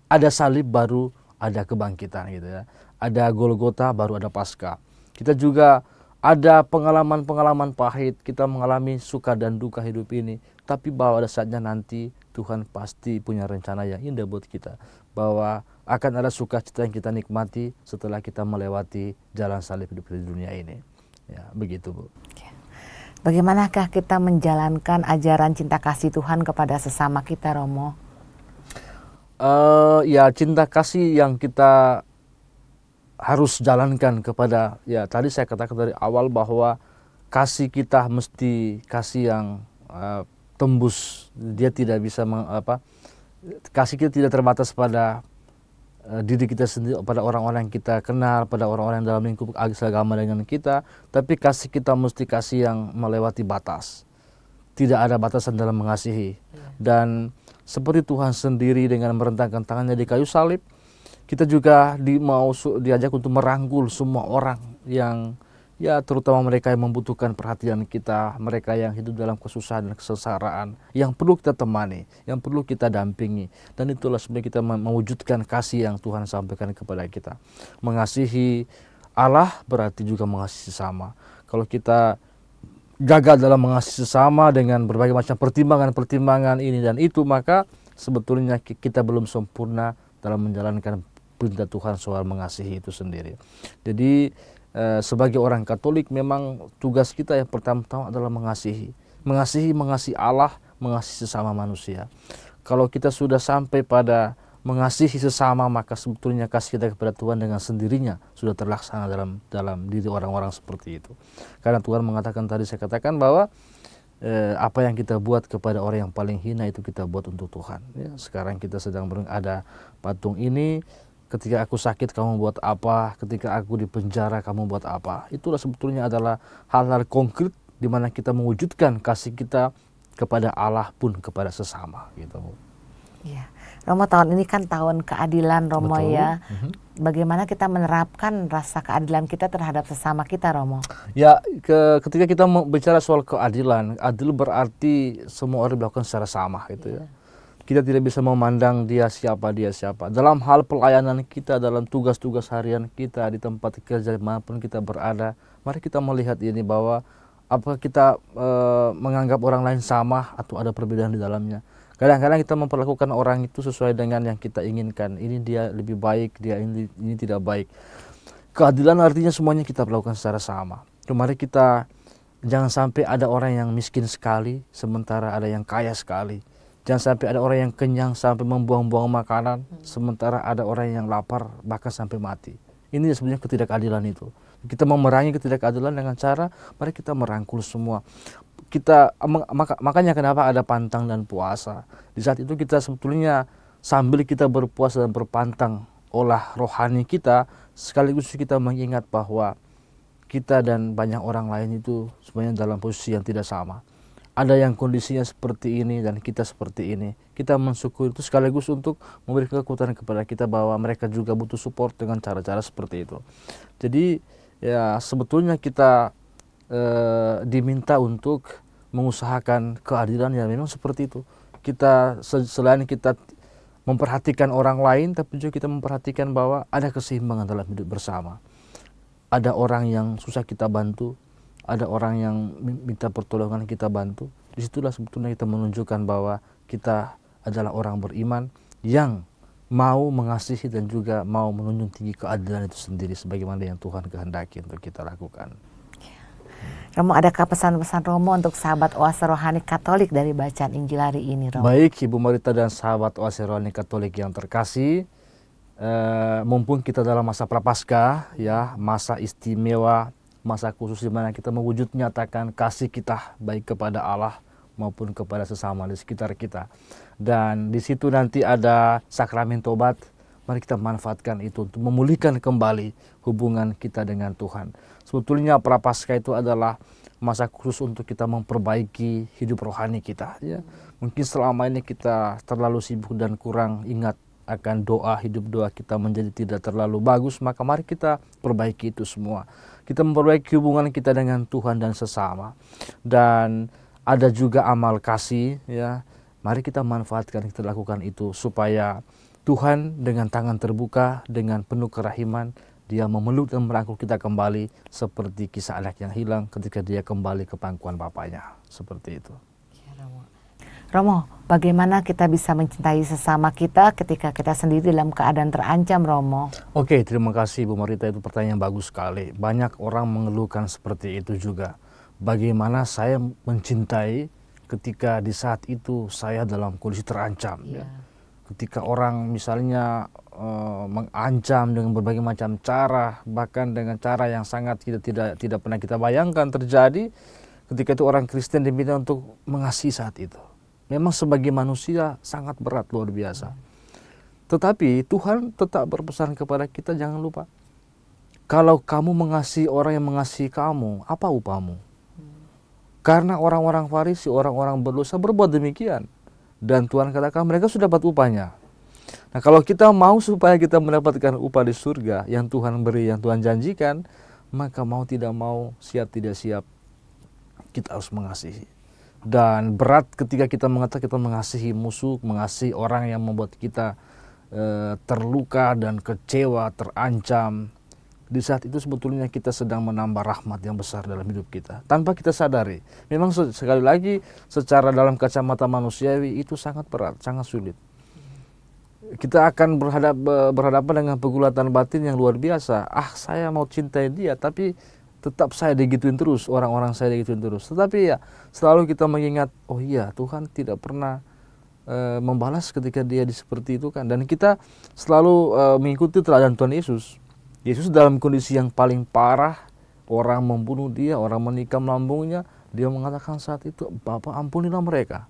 ada salib baru ada kebangkitan gitu ya ada Golgota baru ada Paskah kita juga ada pengalaman-pengalaman pahit kita mengalami suka dan duka hidup ini tapi bahwa ada saatnya nanti Tuhan pasti punya rencana yang indah buat kita bahwa akan ada sukacita yang kita nikmati setelah kita melewati jalan salib hidup di dunia ini. Ya, begitu, Bu. Bagaimanakah kita menjalankan ajaran cinta kasih Tuhan kepada sesama kita, Romo? Uh, ya, cinta kasih yang kita harus jalankan kepada ya tadi saya katakan dari awal bahwa kasih kita mesti kasih yang uh, tembus dia tidak bisa meng, apa kasih kita tidak terbatas pada uh, diri kita sendiri, pada orang-orang yang kita kenal, pada orang-orang yang dalam lingkup agama dengan kita, tapi kasih kita mesti kasih yang melewati batas. Tidak ada batasan dalam mengasihi. Iya. Dan seperti Tuhan sendiri dengan merentangkan tangannya di kayu salib, kita juga di, mau diajak untuk merangkul semua orang yang ya terutama mereka yang membutuhkan perhatian kita, mereka yang hidup dalam kesusahan dan kesengsaraan, yang perlu kita temani, yang perlu kita dampingi. Dan itulah sebenarnya kita mewujudkan kasih yang Tuhan sampaikan kepada kita. Mengasihi Allah berarti juga mengasihi sesama. Kalau kita gagal dalam mengasihi sesama dengan berbagai macam pertimbangan-pertimbangan ini dan itu, maka sebetulnya kita belum sempurna dalam menjalankan perintah Tuhan soal mengasihi itu sendiri. Jadi Eh, sebagai orang Katolik memang tugas kita yang pertama-tama adalah mengasihi, mengasihi, mengasihi Allah, mengasihi sesama manusia. Kalau kita sudah sampai pada mengasihi sesama maka sebetulnya kasih kita kepada Tuhan dengan sendirinya sudah terlaksana dalam dalam diri orang-orang seperti itu. Karena Tuhan mengatakan tadi saya katakan bahwa eh, apa yang kita buat kepada orang yang paling hina itu kita buat untuk Tuhan. Ya, sekarang kita sedang ada patung ini, ketika aku sakit kamu buat apa, ketika aku di penjara kamu buat apa. Itulah sebetulnya adalah hal-hal konkret di mana kita mewujudkan kasih kita kepada Allah pun kepada sesama gitu. Iya. Romo tahun ini kan tahun keadilan Romo Betul. ya. Mhm. Bagaimana kita menerapkan rasa keadilan kita terhadap sesama kita Romo? Ya, ke, ketika kita bicara soal keadilan, adil berarti semua orang dilakukan secara sama gitu ya iya. Kita tidak bisa memandang dia siapa, dia siapa. Dalam hal pelayanan kita, dalam tugas-tugas harian kita, di tempat kerja maupun kita berada, mari kita melihat ini bahwa apa kita e, menganggap orang lain sama atau ada perbedaan di dalamnya. Kadang-kadang kita memperlakukan orang itu sesuai dengan yang kita inginkan. Ini dia lebih baik, dia ini, ini tidak baik. Keadilan artinya semuanya kita lakukan secara sama. Kemarin kita jangan sampai ada orang yang miskin sekali, sementara ada yang kaya sekali Jangan sampai ada orang yang kenyang sampai membuang-buang makanan, hmm. sementara ada orang yang lapar bahkan sampai mati. Ini sebenarnya ketidakadilan itu. Kita memerangi ketidakadilan dengan cara mari kita merangkul semua. Kita maka, makanya kenapa ada pantang dan puasa. Di saat itu kita sebetulnya sambil kita berpuasa dan berpantang olah rohani kita, sekaligus kita mengingat bahwa kita dan banyak orang lain itu sebenarnya dalam posisi yang tidak sama ada yang kondisinya seperti ini dan kita seperti ini. Kita mensyukuri itu sekaligus untuk memberi kekuatan kepada kita bahwa mereka juga butuh support dengan cara-cara seperti itu. Jadi ya sebetulnya kita e, diminta untuk mengusahakan keadilan yang memang seperti itu. Kita selain kita memperhatikan orang lain tapi juga kita memperhatikan bahwa ada keseimbangan dalam hidup bersama. Ada orang yang susah kita bantu, ada orang yang minta pertolongan kita bantu. Disitulah sebetulnya kita menunjukkan bahwa kita adalah orang beriman yang mau mengasihi dan juga mau menunjung tinggi keadilan itu sendiri sebagaimana yang Tuhan kehendaki untuk kita lakukan. Romo, adakah pesan-pesan Romo untuk sahabat oase rohani Katolik dari bacaan Injil hari ini, Romo? Baik, Ibu Marita dan sahabat oase rohani Katolik yang terkasih, eh, mumpung kita dalam masa prapaskah, ya, masa istimewa masa khusus di mana kita mewujud nyatakan kasih kita baik kepada Allah maupun kepada sesama di sekitar kita. Dan di situ nanti ada sakramen tobat. Mari kita manfaatkan itu untuk memulihkan kembali hubungan kita dengan Tuhan. Sebetulnya prapaskah itu adalah masa khusus untuk kita memperbaiki hidup rohani kita. Ya. Mungkin selama ini kita terlalu sibuk dan kurang ingat akan doa hidup doa kita menjadi tidak terlalu bagus maka mari kita perbaiki itu semua kita memperbaiki hubungan kita dengan Tuhan dan sesama dan ada juga amal kasih ya mari kita manfaatkan kita lakukan itu supaya Tuhan dengan tangan terbuka dengan penuh kerahiman dia memeluk dan merangkul kita kembali seperti kisah anak yang hilang ketika dia kembali ke pangkuan bapaknya seperti itu Romo, bagaimana kita bisa mencintai sesama kita ketika kita sendiri dalam keadaan terancam, Romo? Oke, terima kasih Bu Marita itu pertanyaan yang bagus sekali. Banyak orang mengeluhkan seperti itu juga. Bagaimana saya mencintai ketika di saat itu saya dalam kondisi terancam? Ya? Iya. Ya? Ketika orang misalnya e, mengancam dengan berbagai macam cara, bahkan dengan cara yang sangat kita tidak tidak pernah kita bayangkan terjadi, ketika itu orang Kristen diminta untuk mengasihi saat itu Memang sebagai manusia sangat berat luar biasa. Tetapi Tuhan tetap berpesan kepada kita jangan lupa. Kalau kamu mengasihi orang yang mengasihi kamu, apa upamu? Karena orang-orang Farisi, orang-orang berdosa berbuat demikian. Dan Tuhan katakan mereka sudah dapat upahnya. Nah kalau kita mau supaya kita mendapatkan upah di surga yang Tuhan beri, yang Tuhan janjikan, maka mau tidak mau, siap tidak siap, kita harus mengasihi dan berat ketika kita mengatakan kita mengasihi musuh, mengasihi orang yang membuat kita e, terluka dan kecewa, terancam. Di saat itu sebetulnya kita sedang menambah rahmat yang besar dalam hidup kita tanpa kita sadari. Memang sekali lagi secara dalam kacamata manusiawi itu sangat berat, sangat sulit. Kita akan berhadap, berhadapan dengan pegulatan batin yang luar biasa. Ah, saya mau cintai dia tapi tetap saya digituin terus, orang-orang saya digituin terus. Tetapi ya selalu kita mengingat, oh iya Tuhan tidak pernah e, membalas ketika dia di seperti itu kan. Dan kita selalu e, mengikuti teladan Tuhan Yesus. Yesus dalam kondisi yang paling parah, orang membunuh dia, orang menikam lambungnya, dia mengatakan saat itu, Bapak ampunilah mereka.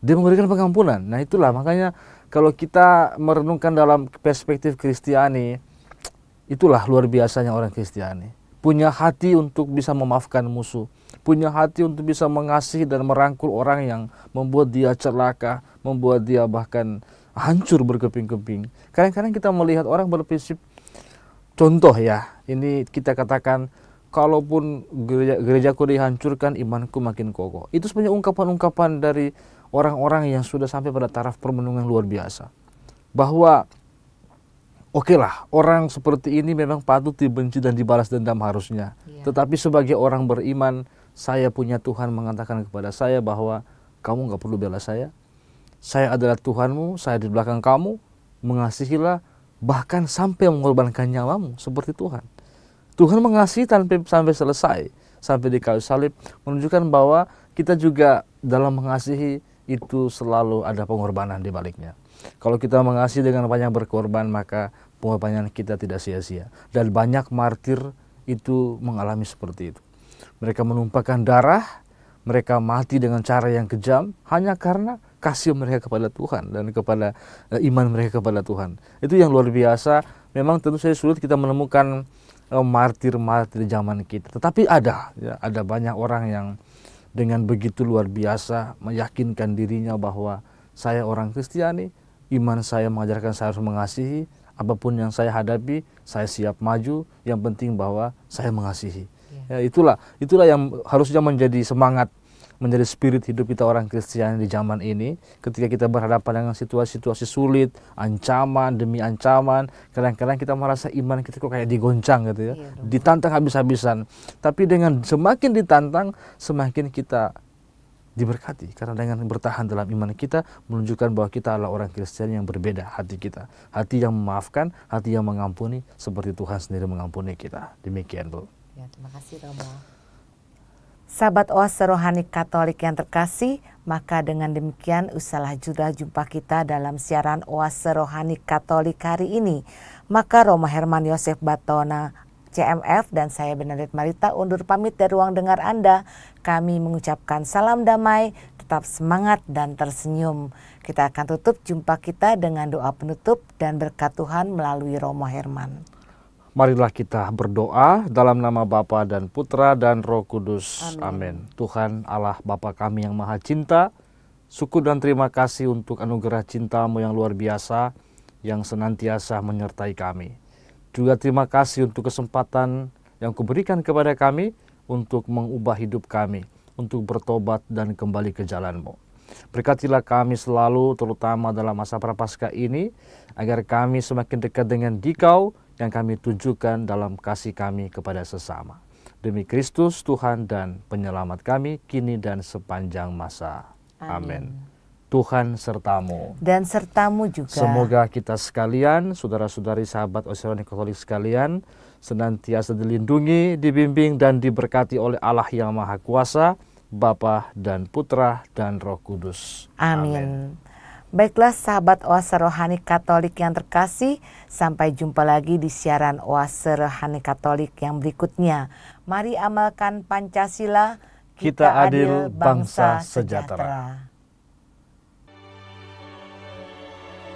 Dia memberikan pengampunan. Nah itulah makanya kalau kita merenungkan dalam perspektif Kristiani, itulah luar biasanya orang Kristiani punya hati untuk bisa memaafkan musuh, punya hati untuk bisa mengasihi dan merangkul orang yang membuat dia celaka, membuat dia bahkan hancur berkeping-keping. Kadang-kadang kita melihat orang berprinsip contoh ya, ini kita katakan kalaupun gereja, gerejaku dihancurkan imanku makin kokoh. Itu sebenarnya ungkapan-ungkapan dari orang-orang yang sudah sampai pada taraf permenungan luar biasa. Bahwa oke okay lah orang seperti ini memang patut dibenci dan dibalas dendam harusnya. Yeah. Tetapi sebagai orang beriman, saya punya Tuhan mengatakan kepada saya bahwa kamu nggak perlu bela saya. Saya adalah Tuhanmu, saya di belakang kamu, mengasihilah bahkan sampai mengorbankan nyawamu seperti Tuhan. Tuhan mengasihi tanpa sampai selesai, sampai di kayu salib, menunjukkan bahwa kita juga dalam mengasihi itu selalu ada pengorbanan di baliknya. Kalau kita mengasihi dengan banyak berkorban, maka pengorbanan kita tidak sia-sia. Dan banyak martir itu mengalami seperti itu. Mereka menumpahkan darah, mereka mati dengan cara yang kejam hanya karena kasih mereka kepada Tuhan dan kepada eh, iman mereka kepada Tuhan. Itu yang luar biasa. Memang tentu saya sulit kita menemukan eh, martir-martir zaman kita. Tetapi ada, ya, ada banyak orang yang dengan begitu luar biasa meyakinkan dirinya bahwa saya orang Kristiani, iman saya mengajarkan saya harus mengasihi, apapun yang saya hadapi, saya siap maju. Yang penting bahwa saya mengasihi. Iya. Ya, itulah, itulah yang harusnya menjadi semangat, menjadi spirit hidup kita orang Kristen di zaman ini. Ketika kita berhadapan dengan situasi-situasi sulit, ancaman demi ancaman, kadang-kadang kita merasa iman kita kok kayak digoncang gitu ya, iya ditantang habis-habisan. Tapi dengan semakin ditantang, semakin kita diberkati karena dengan bertahan dalam iman kita menunjukkan bahwa kita adalah orang Kristen yang berbeda hati kita hati yang memaafkan hati yang mengampuni seperti Tuhan sendiri mengampuni kita demikian Bu ya, terima kasih Romo Sahabat Oase Rohani Katolik yang terkasih, maka dengan demikian usahlah juga jumpa kita dalam siaran Oase Rohani Katolik hari ini. Maka Romo Herman Yosef Batona CMF dan saya Benedet Marita undur pamit dari ruang dengar Anda. Kami mengucapkan salam damai, tetap semangat dan tersenyum. Kita akan tutup jumpa kita dengan doa penutup dan berkat Tuhan melalui Romo Herman. Marilah kita berdoa dalam nama Bapa dan Putra dan Roh Kudus. Amin. Amin. Tuhan Allah Bapa kami yang Maha Cinta, syukur dan terima kasih untuk anugerah cintamu yang luar biasa yang senantiasa menyertai kami. Juga terima kasih untuk kesempatan yang kuberikan kepada kami untuk mengubah hidup kami, untuk bertobat dan kembali ke jalanmu. Berkatilah kami selalu, terutama dalam masa prapaskah ini, agar kami semakin dekat dengan dikau yang kami tunjukkan dalam kasih kami kepada sesama. Demi Kristus, Tuhan dan penyelamat kami, kini dan sepanjang masa. Amin. Amin. Tuhan sertamu. Dan sertamu juga. Semoga kita sekalian, saudara-saudari sahabat Oseani Katolik sekalian, senantiasa dilindungi, dibimbing, dan diberkati oleh Allah yang Maha Kuasa, Bapa dan Putra dan Roh Kudus. Amin. Amin. Baiklah sahabat Oase Rohani Katolik yang terkasih, sampai jumpa lagi di siaran Oase Rohani Katolik yang berikutnya. Mari amalkan Pancasila, kita, kita adil, bangsa sejahtera. sejahtera.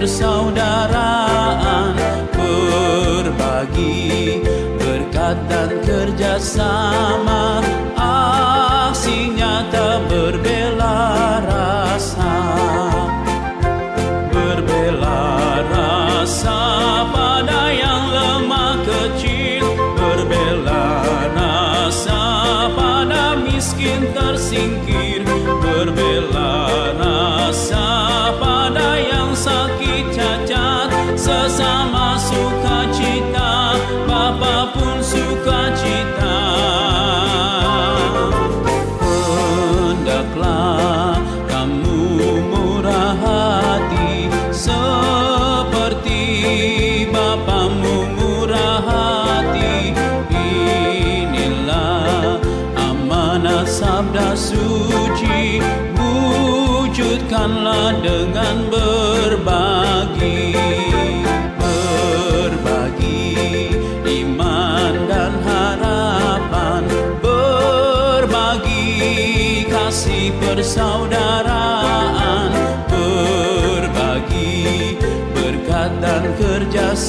persaudaraan berbagi berkat dan kerjasama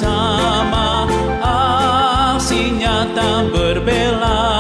Sama aksinya tak berbelah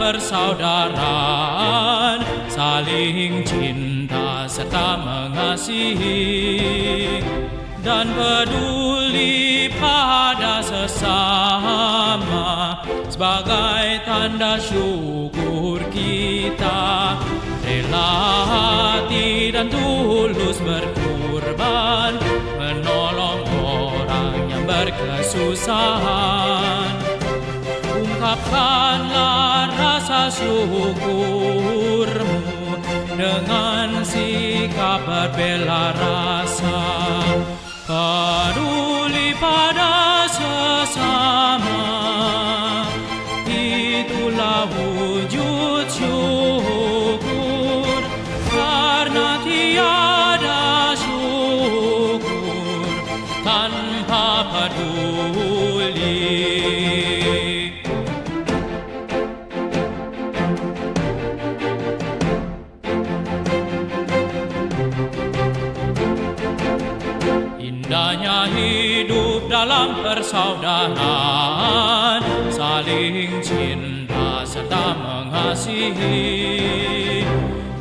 persaudaraan Saling cinta serta mengasihi Dan peduli pada sesama Sebagai tanda syukur kita Rela hati dan tulus berkorban Menolong orang yang berkesusahan ungkapkanlah syukurmu dengan sikap berbela rasa.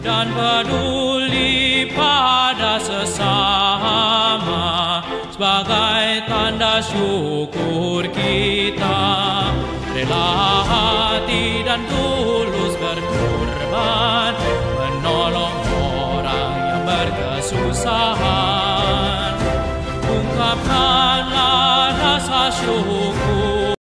dan peduli pada sesama sebagai tanda syukur kita rela hati dan tulus berkorban menolong orang yang berkesusahan ungkapkanlah rasa syukur